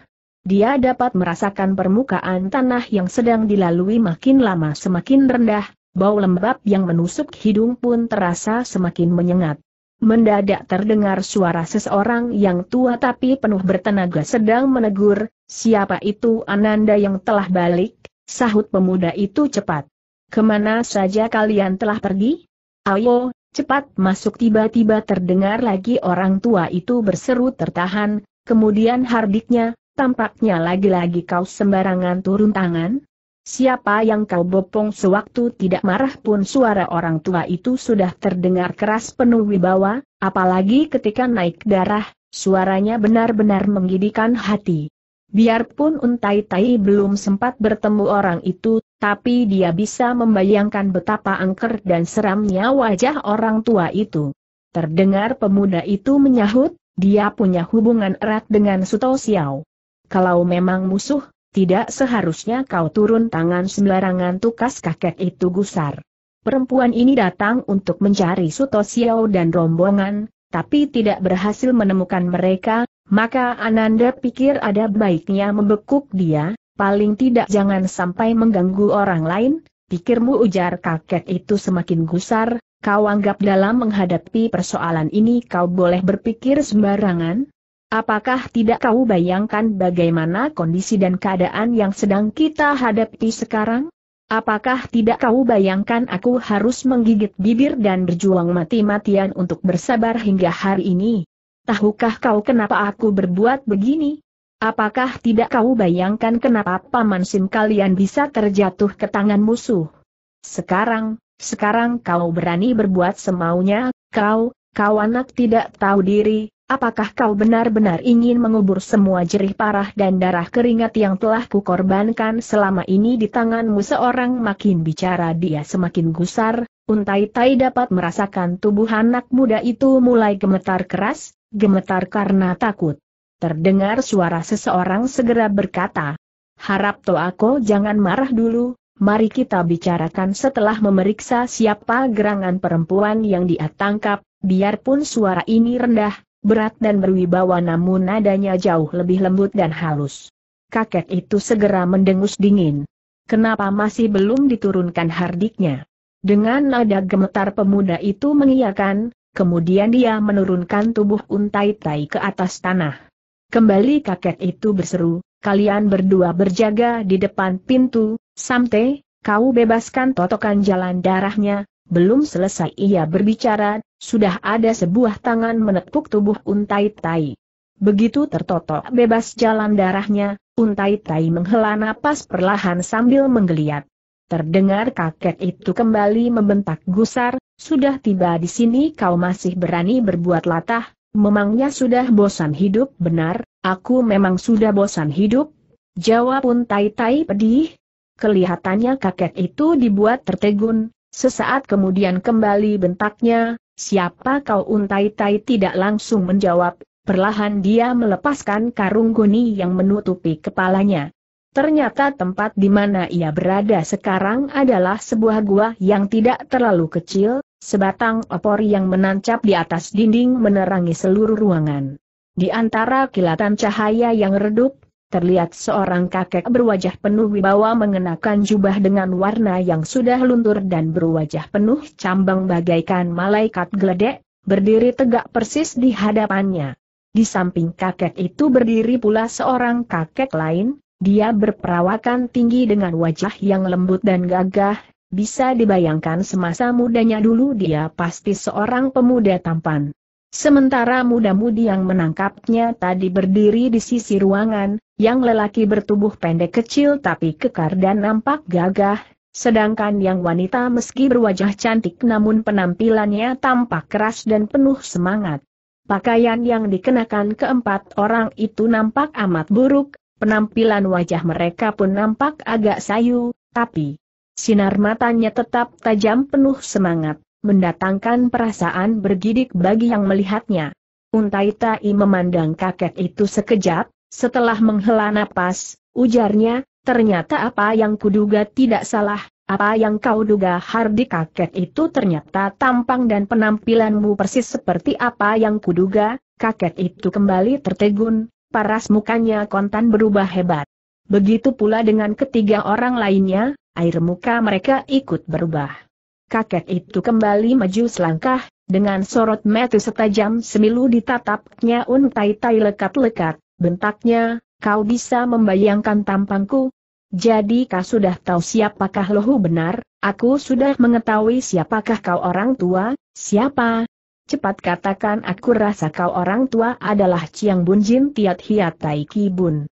A: dia dapat merasakan permukaan tanah yang sedang dilalui makin lama semakin rendah, Bau lembab yang menusuk hidung pun terasa semakin menyengat. Mendadak terdengar suara seseorang yang tua tapi penuh bertenaga sedang menegur, siapa itu Ananda yang telah balik, sahut pemuda itu cepat. Kemana saja kalian telah pergi? Ayo, cepat masuk tiba-tiba terdengar lagi orang tua itu berseru tertahan, kemudian hardiknya, tampaknya lagi-lagi kau sembarangan turun tangan, Siapa yang kau bopong sewaktu tidak marah pun suara orang tua itu sudah terdengar keras penuh wibawa, apalagi ketika naik darah, suaranya benar-benar menggidikan hati. Biarpun Untai Tai belum sempat bertemu orang itu, tapi dia bisa membayangkan betapa angker dan seramnya wajah orang tua itu. Terdengar pemuda itu menyahut, dia punya hubungan erat dengan Suto Xiao. Kalau memang musuh, tidak seharusnya kau turun tangan sembarangan tukas kakek itu gusar. Perempuan ini datang untuk mencari Suto Xiao dan rombongan, tapi tidak berhasil menemukan mereka, maka Ananda pikir ada baiknya membekuk dia, paling tidak jangan sampai mengganggu orang lain, pikirmu ujar kakek itu semakin gusar, kau anggap dalam menghadapi persoalan ini kau boleh berpikir sembarangan, Apakah tidak kau bayangkan bagaimana kondisi dan keadaan yang sedang kita hadapi sekarang? Apakah tidak kau bayangkan aku harus menggigit bibir dan berjuang mati-matian untuk bersabar hingga hari ini? Tahukah kau kenapa aku berbuat begini? Apakah tidak kau bayangkan kenapa paman sim kalian bisa terjatuh ke tangan musuh? Sekarang, sekarang kau berani berbuat semaunya, kau, kau anak tidak tahu diri, apakah kau benar-benar ingin mengubur semua jerih parah dan darah keringat yang telah kukorbankan selama ini di tanganmu seorang makin bicara dia semakin gusar, untai tai dapat merasakan tubuh anak muda itu mulai gemetar keras, gemetar karena takut. Terdengar suara seseorang segera berkata, harap Toako jangan marah dulu, mari kita bicarakan setelah memeriksa siapa gerangan perempuan yang dia biarpun suara ini rendah, berat dan berwibawa namun nadanya jauh lebih lembut dan halus. Kakek itu segera mendengus dingin. Kenapa masih belum diturunkan hardiknya? Dengan nada gemetar pemuda itu mengiyakan, kemudian dia menurunkan tubuh untai tai ke atas tanah. Kembali kakek itu berseru, kalian berdua berjaga di depan pintu, sampai kau bebaskan totokan jalan darahnya, belum selesai ia berbicara, sudah ada sebuah tangan menepuk tubuh untai tai. Begitu tertotok bebas jalan darahnya, untai tai menghela napas perlahan sambil menggeliat. Terdengar kakek itu kembali membentak gusar, sudah tiba di sini kau masih berani berbuat latah, memangnya sudah bosan hidup benar, aku memang sudah bosan hidup. Jawab Untai tai tai pedih. Kelihatannya kakek itu dibuat tertegun, Sesaat kemudian kembali bentaknya, siapa kau untai-tai tidak langsung menjawab, perlahan dia melepaskan karung goni yang menutupi kepalanya. Ternyata tempat di mana ia berada sekarang adalah sebuah gua yang tidak terlalu kecil, sebatang opor yang menancap di atas dinding menerangi seluruh ruangan. Di antara kilatan cahaya yang redup, terlihat seorang kakek berwajah penuh wibawa mengenakan jubah dengan warna yang sudah luntur dan berwajah penuh cambang bagaikan malaikat geledek, berdiri tegak persis di hadapannya. Di samping kakek itu berdiri pula seorang kakek lain, dia berperawakan tinggi dengan wajah yang lembut dan gagah, bisa dibayangkan semasa mudanya dulu dia pasti seorang pemuda tampan. Sementara muda-mudi yang menangkapnya tadi berdiri di sisi ruangan, yang lelaki bertubuh pendek kecil tapi kekar dan nampak gagah, sedangkan yang wanita meski berwajah cantik namun penampilannya tampak keras dan penuh semangat. Pakaian yang dikenakan keempat orang itu nampak amat buruk, penampilan wajah mereka pun nampak agak sayu, tapi sinar matanya tetap tajam penuh semangat mendatangkan perasaan bergidik bagi yang melihatnya. Untai Tai memandang kakek itu sekejap, setelah menghela napas, ujarnya, ternyata apa yang kuduga tidak salah, apa yang kau duga Hardi kakek itu ternyata tampang dan penampilanmu persis seperti apa yang kuduga, kakek itu kembali tertegun, paras mukanya kontan berubah hebat. Begitu pula dengan ketiga orang lainnya, air muka mereka ikut berubah. Kakek itu kembali maju selangkah, dengan sorot mata setajam semilu ditatapnya untai tai lekat-lekat, bentaknya, kau bisa membayangkan tampangku? Jadi kau sudah tahu siapakah lohu benar, aku sudah mengetahui siapakah kau orang tua, siapa? Cepat katakan aku rasa kau orang tua adalah Ciang Bun Jin Tiat Hiat Tai Ki Bun.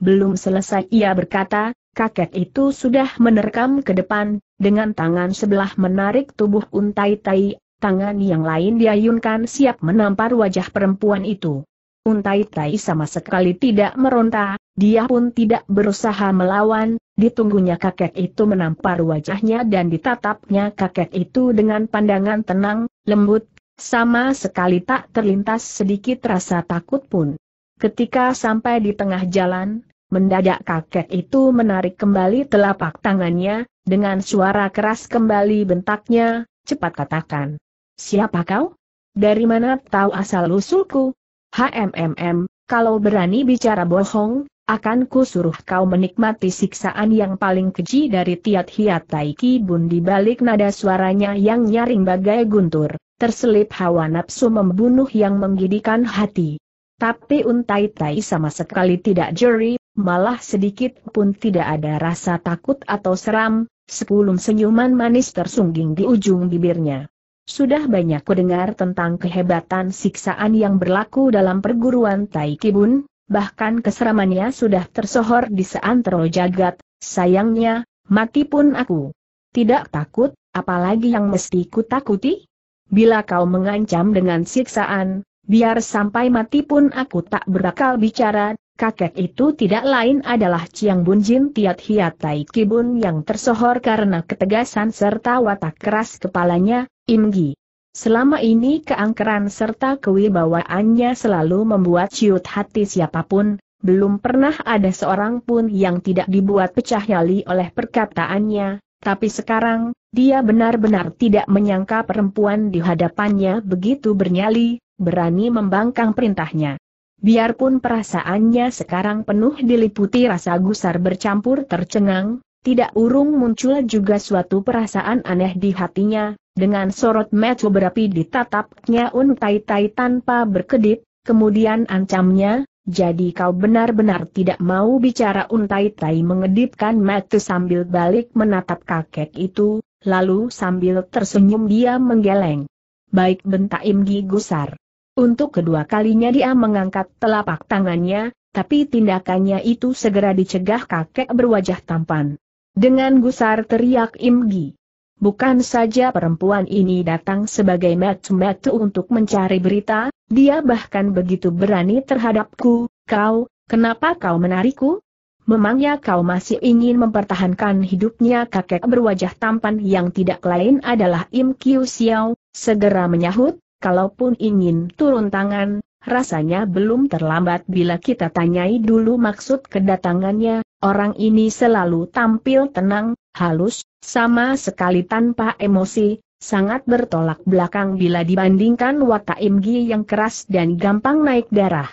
A: Belum selesai ia berkata, kakek itu sudah menerkam ke depan, dengan tangan sebelah menarik tubuh untai tai, tangan yang lain diayunkan siap menampar wajah perempuan itu. Untai Tai sama sekali tidak meronta, dia pun tidak berusaha melawan, ditunggunya kakek itu menampar wajahnya dan ditatapnya kakek itu dengan pandangan tenang, lembut, sama sekali tak terlintas sedikit rasa takut pun. Ketika sampai di tengah jalan, mendadak kakek itu menarik kembali telapak tangannya, dengan suara keras kembali bentaknya, cepat katakan. Siapa kau? Dari mana tahu asal-usulku? HMMM, kalau berani bicara bohong, akan kusuruh kau menikmati siksaan yang paling keji dari Tiat Hiat Taiki Bun di balik nada suaranya yang nyaring bagai guntur, terselip hawa nafsu membunuh yang menggidikan hati. Tapi Untai Tai sama sekali tidak jeri, malah sedikit pun tidak ada rasa takut atau seram, sepulung senyuman manis tersungging di ujung bibirnya. Sudah banyak kudengar tentang kehebatan siksaan yang berlaku dalam perguruan Taikibun, bahkan keseramannya sudah tersohor di seantero jagat, sayangnya, mati pun aku. Tidak takut, apalagi yang mesti kutakuti? Bila kau mengancam dengan siksaan, biar sampai mati pun aku tak berakal bicara, kakek itu tidak lain adalah Ciang Bun Jin Tiat Hiat Taikibun yang tersohor karena ketegasan serta watak keras kepalanya, Imgi. Selama ini keangkeran serta kewibawaannya selalu membuat ciut hati siapapun, belum pernah ada seorang pun yang tidak dibuat pecah yali oleh perkataannya, tapi sekarang, dia benar-benar tidak menyangka perempuan di hadapannya begitu bernyali, berani membangkang perintahnya. Biarpun perasaannya sekarang penuh diliputi rasa gusar bercampur tercengang, tidak urung muncul juga suatu perasaan aneh di hatinya, dengan sorot mata berapi ditatapnya Un Tai Tai tanpa berkedip, kemudian ancamnya, jadi kau benar-benar tidak mau bicara Un Tai Tai mengedipkan mata sambil balik menatap kakek itu, lalu sambil tersenyum dia menggeleng. Baik bentak Imgi Gusar. Untuk kedua kalinya dia mengangkat telapak tangannya, tapi tindakannya itu segera dicegah kakek berwajah tampan. Dengan gusar teriak Imgi. Bukan saja perempuan ini datang sebagai metu-metu untuk mencari berita, dia bahkan begitu berani terhadapku, kau, kenapa kau menarikku? Memangnya kau masih ingin mempertahankan hidupnya kakek berwajah tampan yang tidak lain adalah Im Kiu Xiao, segera menyahut, kalaupun ingin turun tangan, rasanya belum terlambat bila kita tanyai dulu maksud kedatangannya, Orang ini selalu tampil tenang, halus, sama sekali tanpa emosi, sangat bertolak belakang bila dibandingkan watak Imgi yang keras dan gampang naik darah.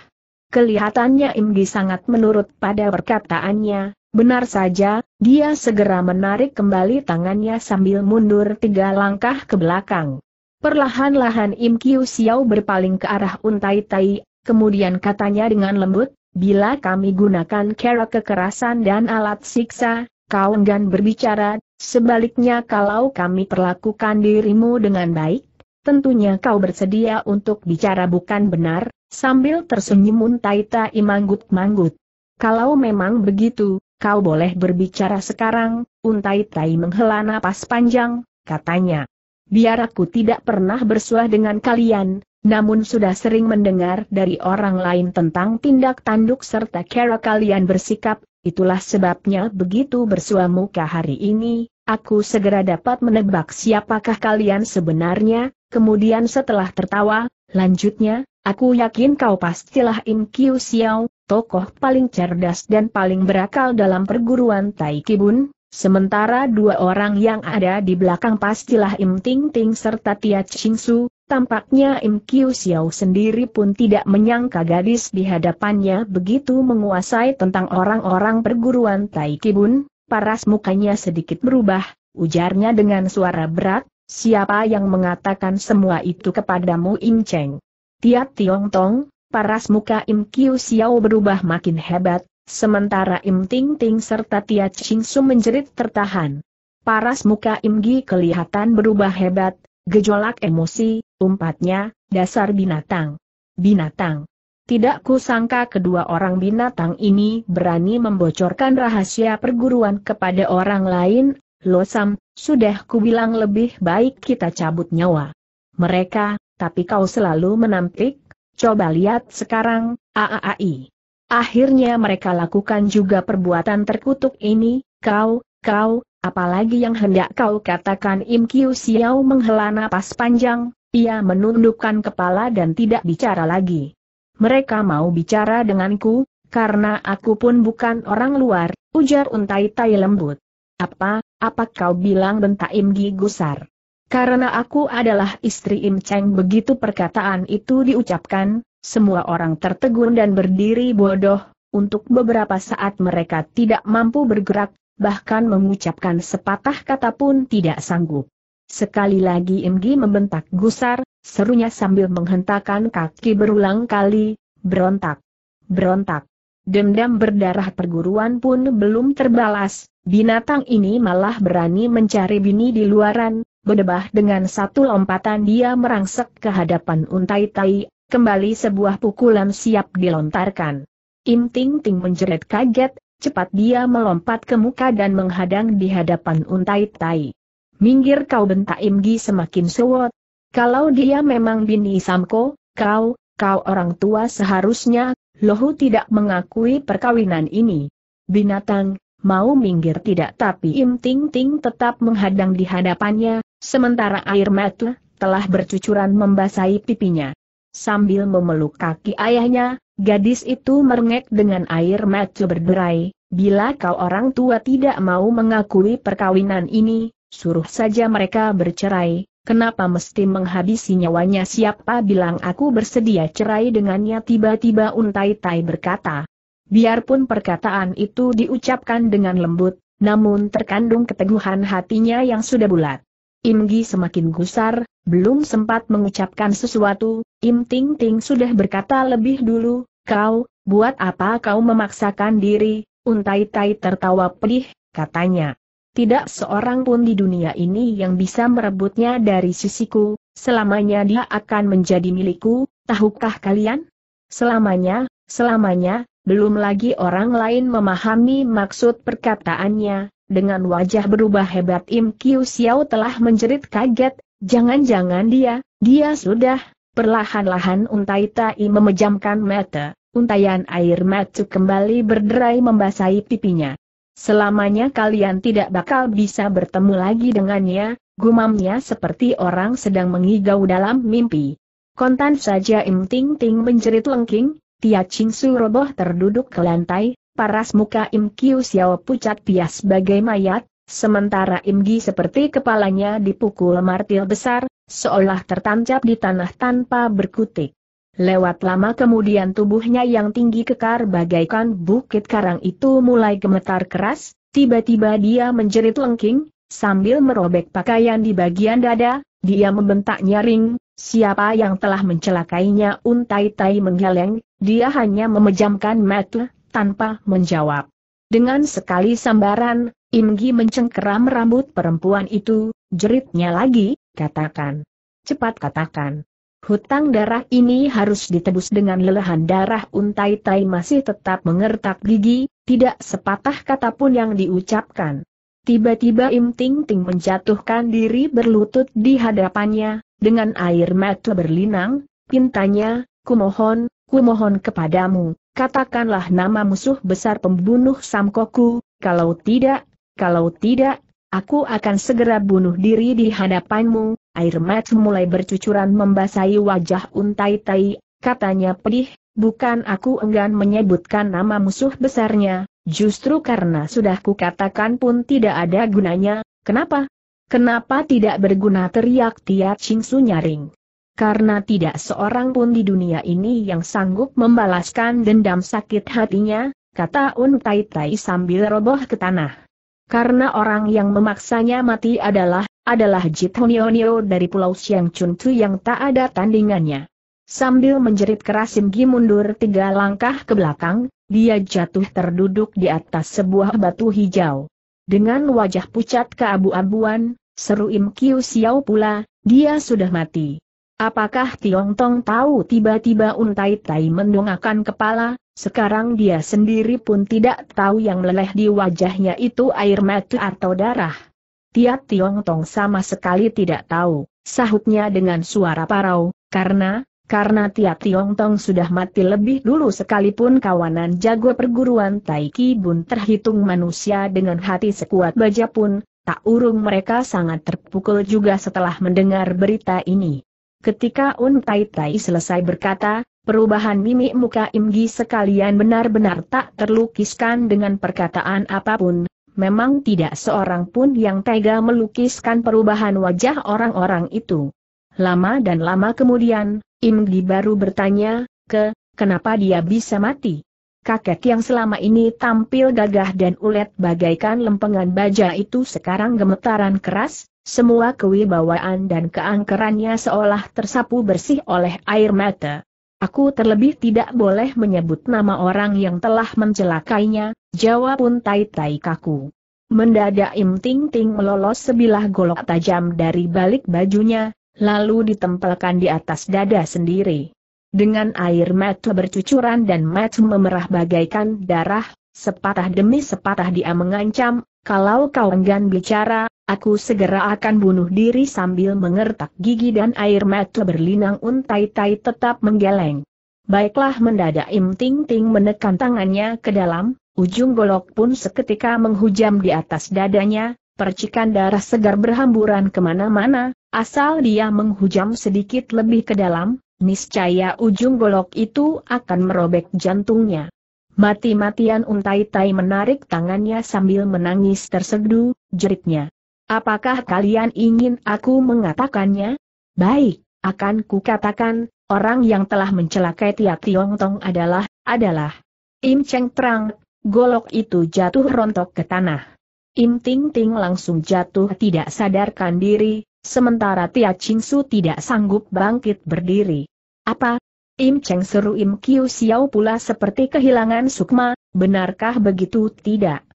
A: Kelihatannya Imgi sangat menurut pada perkataannya, benar saja, dia segera menarik kembali tangannya sambil mundur tiga langkah ke belakang. Perlahan-lahan Im Kiu Xiao berpaling ke arah Untai Tai, kemudian katanya dengan lembut, Bila kami gunakan cara kekerasan dan alat siksa, kau enggan berbicara, sebaliknya kalau kami perlakukan dirimu dengan baik, tentunya kau bersedia untuk bicara bukan benar, sambil tersenyum taita imanggut-manggut. Kalau memang begitu, kau boleh berbicara sekarang, Untai Tai menghela napas panjang, katanya. Biar aku tidak pernah bersuah dengan kalian, namun sudah sering mendengar dari orang lain tentang tindak tanduk serta cara kalian bersikap, itulah sebabnya begitu bersuamuka hari ini, aku segera dapat menebak siapakah kalian sebenarnya, kemudian setelah tertawa, lanjutnya, aku yakin kau pastilah Im Kiu Xiao, tokoh paling cerdas dan paling berakal dalam perguruan Bun. sementara dua orang yang ada di belakang pastilah Im Ting Ting serta Tia Ching Su, Tampaknya Im Kiu Xiao sendiri pun tidak menyangka gadis di hadapannya begitu menguasai tentang orang-orang perguruan Tai Kibun, paras mukanya sedikit berubah, ujarnya dengan suara berat, siapa yang mengatakan semua itu kepadamu Im Cheng? Tiap Tiong Tong, paras muka Im Kiu Xiao berubah makin hebat, sementara Im Ting Ting serta Tia Ching Su menjerit tertahan. Paras muka Im Gi kelihatan berubah hebat, gejolak emosi, umpatnya, dasar binatang. Binatang. Tidak kusangka kedua orang binatang ini berani membocorkan rahasia perguruan kepada orang lain, Losam, sudah kubilang lebih baik kita cabut nyawa. Mereka, tapi kau selalu menampik, coba lihat sekarang, AAAI. Akhirnya mereka lakukan juga perbuatan terkutuk ini, kau, kau, apalagi yang hendak kau katakan Im Kiu Xiao menghela napas panjang, ia menundukkan kepala dan tidak bicara lagi. Mereka mau bicara denganku, karena aku pun bukan orang luar, ujar untai tai lembut. Apa, apa kau bilang bentak Im Gi gusar? Karena aku adalah istri Im Cheng begitu perkataan itu diucapkan, semua orang tertegun dan berdiri bodoh, untuk beberapa saat mereka tidak mampu bergerak, bahkan mengucapkan sepatah kata pun tidak sanggup. Sekali lagi Imgi membentak gusar, serunya sambil menghentakkan kaki berulang kali, berontak, berontak. Dendam berdarah perguruan pun belum terbalas, binatang ini malah berani mencari bini di luaran, berdebah dengan satu lompatan dia merangsek ke hadapan untai tai, kembali sebuah pukulan siap dilontarkan. Im Ting Ting menjerit kaget, cepat dia melompat ke muka dan menghadang di hadapan untai tai. Minggir kau bentak Imgi semakin sewot. Kalau dia memang bini Samko, kau, kau orang tua seharusnya, Lohu tidak mengakui perkawinan ini. Binatang, mau minggir tidak tapi Im Ting Ting tetap menghadang di hadapannya, sementara air mata telah bercucuran membasahi pipinya. Sambil memeluk kaki ayahnya, gadis itu merengek dengan air mata berderai, bila kau orang tua tidak mau mengakui perkawinan ini, Suruh saja mereka bercerai, kenapa mesti menghabisi nyawanya siapa bilang aku bersedia cerai dengannya tiba-tiba Untai Tai berkata. Biarpun perkataan itu diucapkan dengan lembut, namun terkandung keteguhan hatinya yang sudah bulat. Imgi semakin gusar, belum sempat mengucapkan sesuatu, Im Ting Ting sudah berkata lebih dulu, kau, buat apa kau memaksakan diri, Untai Tai tertawa pedih, katanya. Tidak seorang pun di dunia ini yang bisa merebutnya dari sisiku, selamanya dia akan menjadi milikku, tahukah kalian? Selamanya, selamanya, belum lagi orang lain memahami maksud perkataannya, dengan wajah berubah hebat Im Kiu Xiao telah menjerit kaget, jangan-jangan dia, dia sudah, perlahan-lahan Untai Tai memejamkan mata, untayan air mata kembali berderai membasahi pipinya. Selamanya kalian tidak bakal bisa bertemu lagi dengannya, gumamnya seperti orang sedang mengigau dalam mimpi. Kontan saja Im Ting Ting menjerit lengking, Tia Ching Su roboh terduduk ke lantai, paras muka Im Kiu Xiao pucat pias bagai mayat, sementara Im Gi seperti kepalanya dipukul martil besar, seolah tertancap di tanah tanpa berkutik. Lewat lama kemudian tubuhnya yang tinggi kekar bagaikan bukit karang itu mulai gemetar keras, tiba-tiba dia menjerit lengking, sambil merobek pakaian di bagian dada, dia membentak nyaring, siapa yang telah mencelakainya untai tai menggeleng, dia hanya memejamkan mata, tanpa menjawab. Dengan sekali sambaran, Imgi mencengkeram rambut perempuan itu, jeritnya lagi, katakan. Cepat katakan. Hutang darah ini harus ditebus dengan lelahan darah untai tai masih tetap mengertak gigi, tidak sepatah kata pun yang diucapkan. Tiba-tiba Im Ting Ting menjatuhkan diri berlutut di hadapannya, dengan air mata berlinang, pintanya, kumohon, kumohon kepadamu, katakanlah nama musuh besar pembunuh Samkoku, kalau tidak, kalau tidak, aku akan segera bunuh diri di hadapanmu, Air mata mulai bercucuran membasahi wajah Untai Tai, katanya pedih, bukan aku enggan menyebutkan nama musuh besarnya, justru karena sudah kukatakan pun tidak ada gunanya, kenapa? Kenapa tidak berguna teriak Tia Ching Su nyaring? Karena tidak seorang pun di dunia ini yang sanggup membalaskan dendam sakit hatinya, kata Un Tai Tai sambil roboh ke tanah. Karena orang yang memaksanya mati adalah adalah Jitonionio dari Pulau Siang Tu yang tak ada tandingannya. Sambil menjerit keras Gi mundur tiga langkah ke belakang, dia jatuh terduduk di atas sebuah batu hijau. Dengan wajah pucat keabu-abuan, seru Im Kiu Xiao pula, dia sudah mati. Apakah Tiong Tong tahu tiba-tiba Untai Tai mendongakkan kepala, sekarang dia sendiri pun tidak tahu yang meleleh di wajahnya itu air mata atau darah. Tiap Tiong Tong sama sekali tidak tahu, sahutnya dengan suara parau, karena, karena Tiat Tiong Tong sudah mati lebih dulu sekalipun kawanan jago perguruan Tai Ki Bun terhitung manusia dengan hati sekuat baja pun, tak urung mereka sangat terpukul juga setelah mendengar berita ini. Ketika Un Tai Tai selesai berkata, perubahan mimik muka Imgi sekalian benar-benar tak terlukiskan dengan perkataan apapun, memang tidak seorang pun yang tega melukiskan perubahan wajah orang-orang itu. Lama dan lama kemudian, Imdi baru bertanya, ke, kenapa dia bisa mati? Kakek yang selama ini tampil gagah dan ulet bagaikan lempengan baja itu sekarang gemetaran keras, semua kewibawaan dan keangkerannya seolah tersapu bersih oleh air mata. Aku terlebih tidak boleh menyebut nama orang yang telah mencelakainya, Jawab pun tai-tai kaku. Mendadak Im Ting Ting melolos sebilah golok tajam dari balik bajunya, lalu ditempelkan di atas dada sendiri. Dengan air mata bercucuran dan mata memerah bagaikan darah, sepatah demi sepatah dia mengancam, kalau kau enggan bicara, aku segera akan bunuh diri sambil mengertak gigi dan air mata berlinang untai-tai tetap menggeleng. Baiklah mendadak Im Ting Ting menekan tangannya ke dalam, Ujung golok pun seketika menghujam di atas dadanya, percikan darah segar berhamburan kemana-mana, asal dia menghujam sedikit lebih ke dalam, niscaya ujung golok itu akan merobek jantungnya. Mati-matian Untai Tai menarik tangannya sambil menangis terseduh, jeritnya. Apakah kalian ingin aku mengatakannya? Baik, akan kukatakan, orang yang telah mencelakai Tia Tiong Tong adalah, adalah. Im Cheng Trang Golok itu jatuh rontok ke tanah. Im Ting Ting langsung jatuh tidak sadarkan diri, sementara Tia Ching Su tidak sanggup bangkit berdiri. Apa? Im Cheng seru Im Kiu Xiao pula seperti kehilangan sukma, benarkah begitu tidak?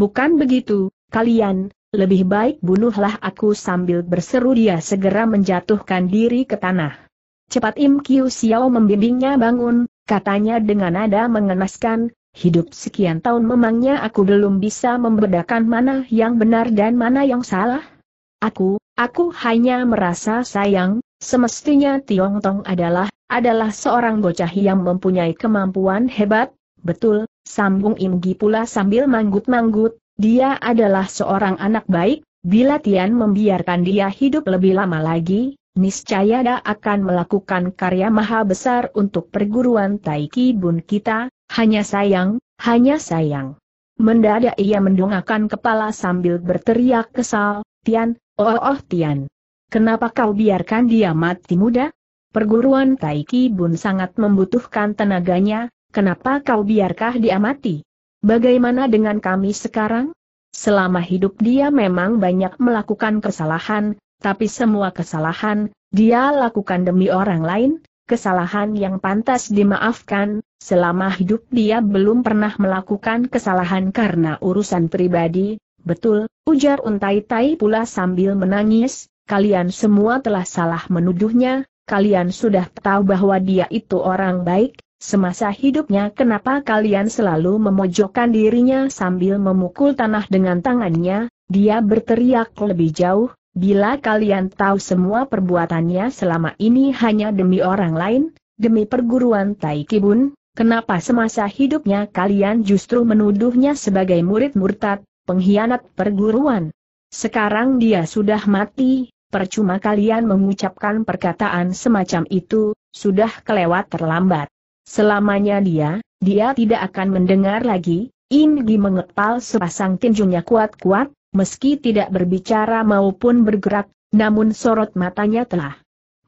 A: Bukan begitu, kalian, lebih baik bunuhlah aku sambil berseru dia segera menjatuhkan diri ke tanah. Cepat Im Kiu Xiao membimbingnya bangun, katanya dengan nada mengenaskan, Hidup sekian tahun memangnya aku belum bisa membedakan mana yang benar dan mana yang salah? Aku, aku hanya merasa sayang, semestinya Tiong Tong adalah, adalah seorang bocah yang mempunyai kemampuan hebat, betul, sambung Imgi pula sambil manggut-manggut, dia adalah seorang anak baik, bila Tian membiarkan dia hidup lebih lama lagi, Niscaya dia akan melakukan karya maha besar untuk perguruan Taiki Bun kita, hanya sayang, hanya sayang. Mendadak ia mendongakkan kepala sambil berteriak kesal, Tian, oh, oh oh, Tian. Kenapa kau biarkan dia mati muda? Perguruan Taiki Bun sangat membutuhkan tenaganya, kenapa kau biarkah dia mati? Bagaimana dengan kami sekarang? Selama hidup dia memang banyak melakukan kesalahan, tapi semua kesalahan, dia lakukan demi orang lain, kesalahan yang pantas dimaafkan, selama hidup dia belum pernah melakukan kesalahan karena urusan pribadi, betul, ujar Untai Tai pula sambil menangis, kalian semua telah salah menuduhnya, kalian sudah tahu bahwa dia itu orang baik, semasa hidupnya kenapa kalian selalu memojokkan dirinya sambil memukul tanah dengan tangannya, dia berteriak lebih jauh, Bila kalian tahu semua perbuatannya selama ini hanya demi orang lain, demi perguruan Taikibun, kenapa semasa hidupnya kalian justru menuduhnya sebagai murid murtad, pengkhianat perguruan? Sekarang dia sudah mati, percuma kalian mengucapkan perkataan semacam itu, sudah kelewat terlambat. Selamanya dia, dia tidak akan mendengar lagi, Ingi mengepal sepasang tinjunya kuat-kuat, meski tidak berbicara maupun bergerak, namun sorot matanya telah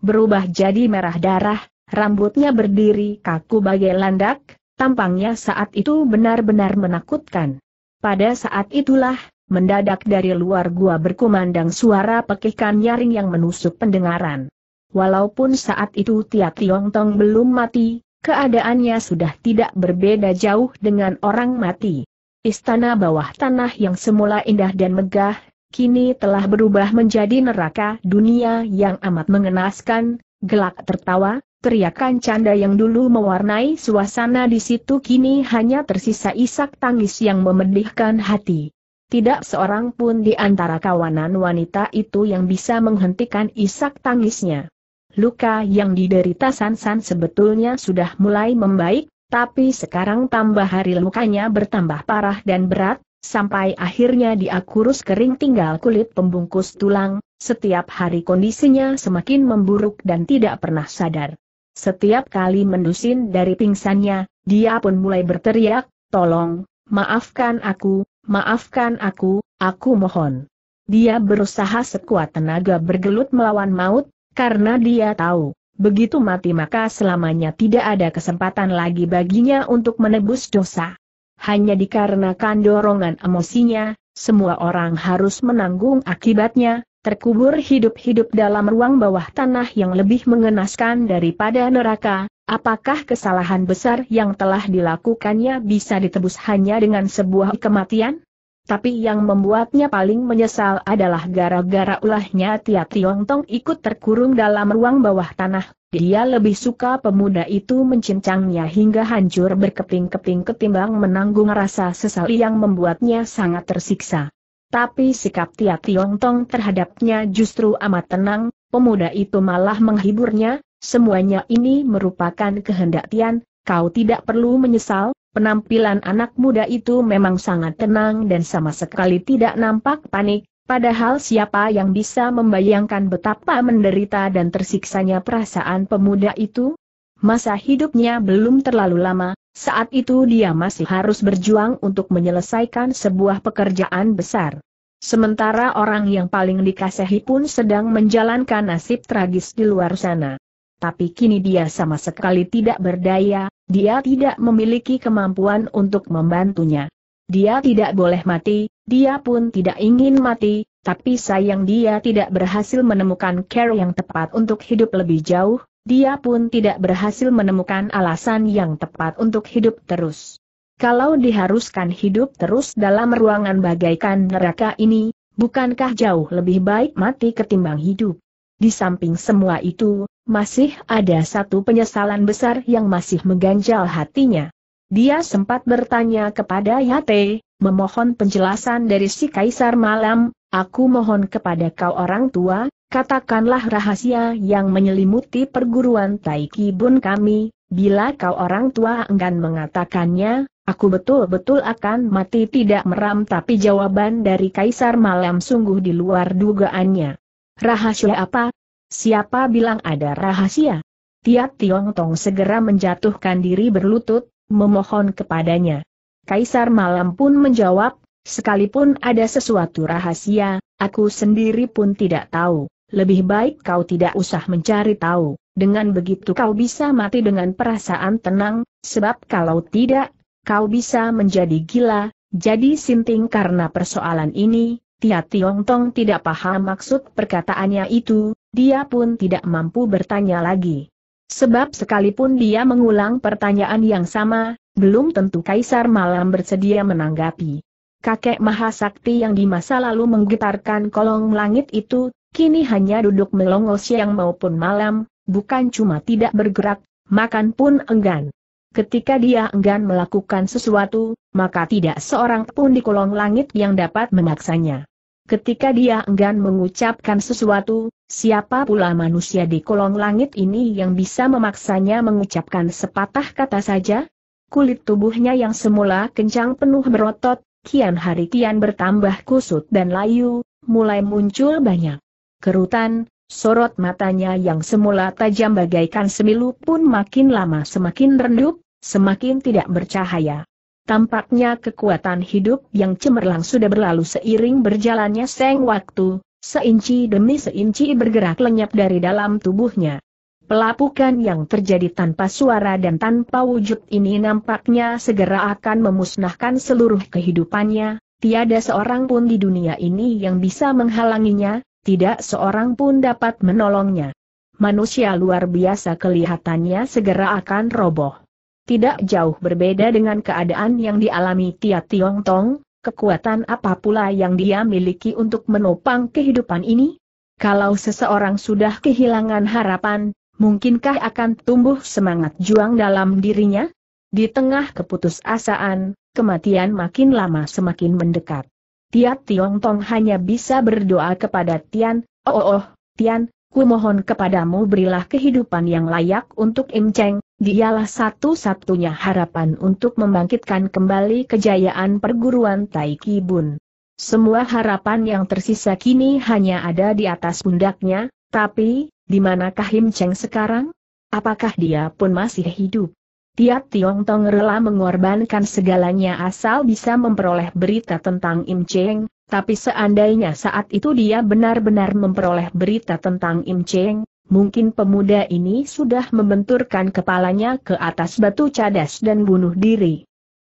A: berubah jadi merah darah, rambutnya berdiri kaku bagai landak, tampangnya saat itu benar-benar menakutkan. Pada saat itulah, mendadak dari luar gua berkumandang suara pekikan nyaring yang menusuk pendengaran. Walaupun saat itu Tia Tong belum mati, keadaannya sudah tidak berbeda jauh dengan orang mati. Istana bawah tanah yang semula indah dan megah, kini telah berubah menjadi neraka dunia yang amat mengenaskan, gelak tertawa, teriakan canda yang dulu mewarnai suasana di situ kini hanya tersisa isak tangis yang memedihkan hati. Tidak seorang pun di antara kawanan wanita itu yang bisa menghentikan isak tangisnya. Luka yang diderita Sansan sebetulnya sudah mulai membaik, tapi sekarang tambah hari lukanya bertambah parah dan berat, sampai akhirnya dia kurus kering tinggal kulit pembungkus tulang, setiap hari kondisinya semakin memburuk dan tidak pernah sadar. Setiap kali mendusin dari pingsannya, dia pun mulai berteriak, tolong, maafkan aku, maafkan aku, aku mohon. Dia berusaha sekuat tenaga bergelut melawan maut, karena dia tahu, begitu mati maka selamanya tidak ada kesempatan lagi baginya untuk menebus dosa. Hanya dikarenakan dorongan emosinya, semua orang harus menanggung akibatnya, terkubur hidup-hidup dalam ruang bawah tanah yang lebih mengenaskan daripada neraka, apakah kesalahan besar yang telah dilakukannya bisa ditebus hanya dengan sebuah kematian? Tapi yang membuatnya paling menyesal adalah gara-gara ulahnya Tia Tiong Tong ikut terkurung dalam ruang bawah tanah. Dia lebih suka pemuda itu mencincangnya hingga hancur berkeping-keping ketimbang menanggung rasa sesal yang membuatnya sangat tersiksa. Tapi sikap Tia Tiong Tong terhadapnya justru amat tenang, pemuda itu malah menghiburnya, semuanya ini merupakan kehendak Tian, kau tidak perlu menyesal, Penampilan anak muda itu memang sangat tenang dan sama sekali tidak nampak panik, padahal siapa yang bisa membayangkan betapa menderita dan tersiksanya perasaan pemuda itu? Masa hidupnya belum terlalu lama, saat itu dia masih harus berjuang untuk menyelesaikan sebuah pekerjaan besar. Sementara orang yang paling dikasihi pun sedang menjalankan nasib tragis di luar sana tapi kini dia sama sekali tidak berdaya, dia tidak memiliki kemampuan untuk membantunya. Dia tidak boleh mati, dia pun tidak ingin mati, tapi sayang dia tidak berhasil menemukan care yang tepat untuk hidup lebih jauh, dia pun tidak berhasil menemukan alasan yang tepat untuk hidup terus. Kalau diharuskan hidup terus dalam ruangan bagaikan neraka ini, bukankah jauh lebih baik mati ketimbang hidup? Di samping semua itu, masih ada satu penyesalan besar yang masih mengganjal hatinya. Dia sempat bertanya kepada Yate, memohon penjelasan dari si Kaisar Malam, aku mohon kepada kau orang tua, katakanlah rahasia yang menyelimuti perguruan Taiki bun kami, bila kau orang tua enggan mengatakannya, Aku betul-betul akan mati tidak meram tapi jawaban dari Kaisar Malam sungguh di luar dugaannya. Rahasia apa, Siapa bilang ada rahasia? Tiap Tiong Tong segera menjatuhkan diri berlutut, memohon kepadanya. Kaisar Malam pun menjawab, sekalipun ada sesuatu rahasia, aku sendiri pun tidak tahu. Lebih baik kau tidak usah mencari tahu, dengan begitu kau bisa mati dengan perasaan tenang, sebab kalau tidak, kau bisa menjadi gila, jadi sinting karena persoalan ini, Tia Tiong Tong tidak paham maksud perkataannya itu, dia pun tidak mampu bertanya lagi. Sebab sekalipun dia mengulang pertanyaan yang sama, belum tentu Kaisar Malam bersedia menanggapi. Kakek Mahasakti yang di masa lalu menggetarkan kolong langit itu, kini hanya duduk melongo siang maupun malam, bukan cuma tidak bergerak, makan pun enggan. Ketika dia enggan melakukan sesuatu, maka tidak seorang pun di kolong langit yang dapat memaksanya. Ketika dia enggan mengucapkan sesuatu, Siapa pula manusia di kolong langit ini yang bisa memaksanya mengucapkan sepatah kata saja? Kulit tubuhnya yang semula kencang penuh berotot, kian hari kian bertambah kusut dan layu, mulai muncul banyak kerutan, sorot matanya yang semula tajam bagaikan semilu pun makin lama semakin redup, semakin tidak bercahaya. Tampaknya kekuatan hidup yang cemerlang sudah berlalu seiring berjalannya seng waktu, Seinci demi seinci bergerak lenyap dari dalam tubuhnya. Pelapukan yang terjadi tanpa suara dan tanpa wujud ini nampaknya segera akan memusnahkan seluruh kehidupannya, tiada seorang pun di dunia ini yang bisa menghalanginya, tidak seorang pun dapat menolongnya. Manusia luar biasa kelihatannya segera akan roboh. Tidak jauh berbeda dengan keadaan yang dialami Tia Tiong Tong, kekuatan apa pula yang dia miliki untuk menopang kehidupan ini? Kalau seseorang sudah kehilangan harapan, mungkinkah akan tumbuh semangat juang dalam dirinya? Di tengah keputusasaan, kematian makin lama semakin mendekat. Tiap Tiong Tong hanya bisa berdoa kepada Tian, oh oh, oh Tian, ku mohon kepadamu berilah kehidupan yang layak untuk Im Cheng, Dialah satu-satunya harapan untuk membangkitkan kembali kejayaan perguruan Taiki Bun. Semua harapan yang tersisa kini hanya ada di atas pundaknya, tapi, di manakah Him Cheng sekarang? Apakah dia pun masih hidup? Tiap Tiong Tong rela mengorbankan segalanya asal bisa memperoleh berita tentang Im Cheng, tapi seandainya saat itu dia benar-benar memperoleh berita tentang Im Cheng, Mungkin pemuda ini sudah membenturkan kepalanya ke atas batu cadas dan bunuh diri.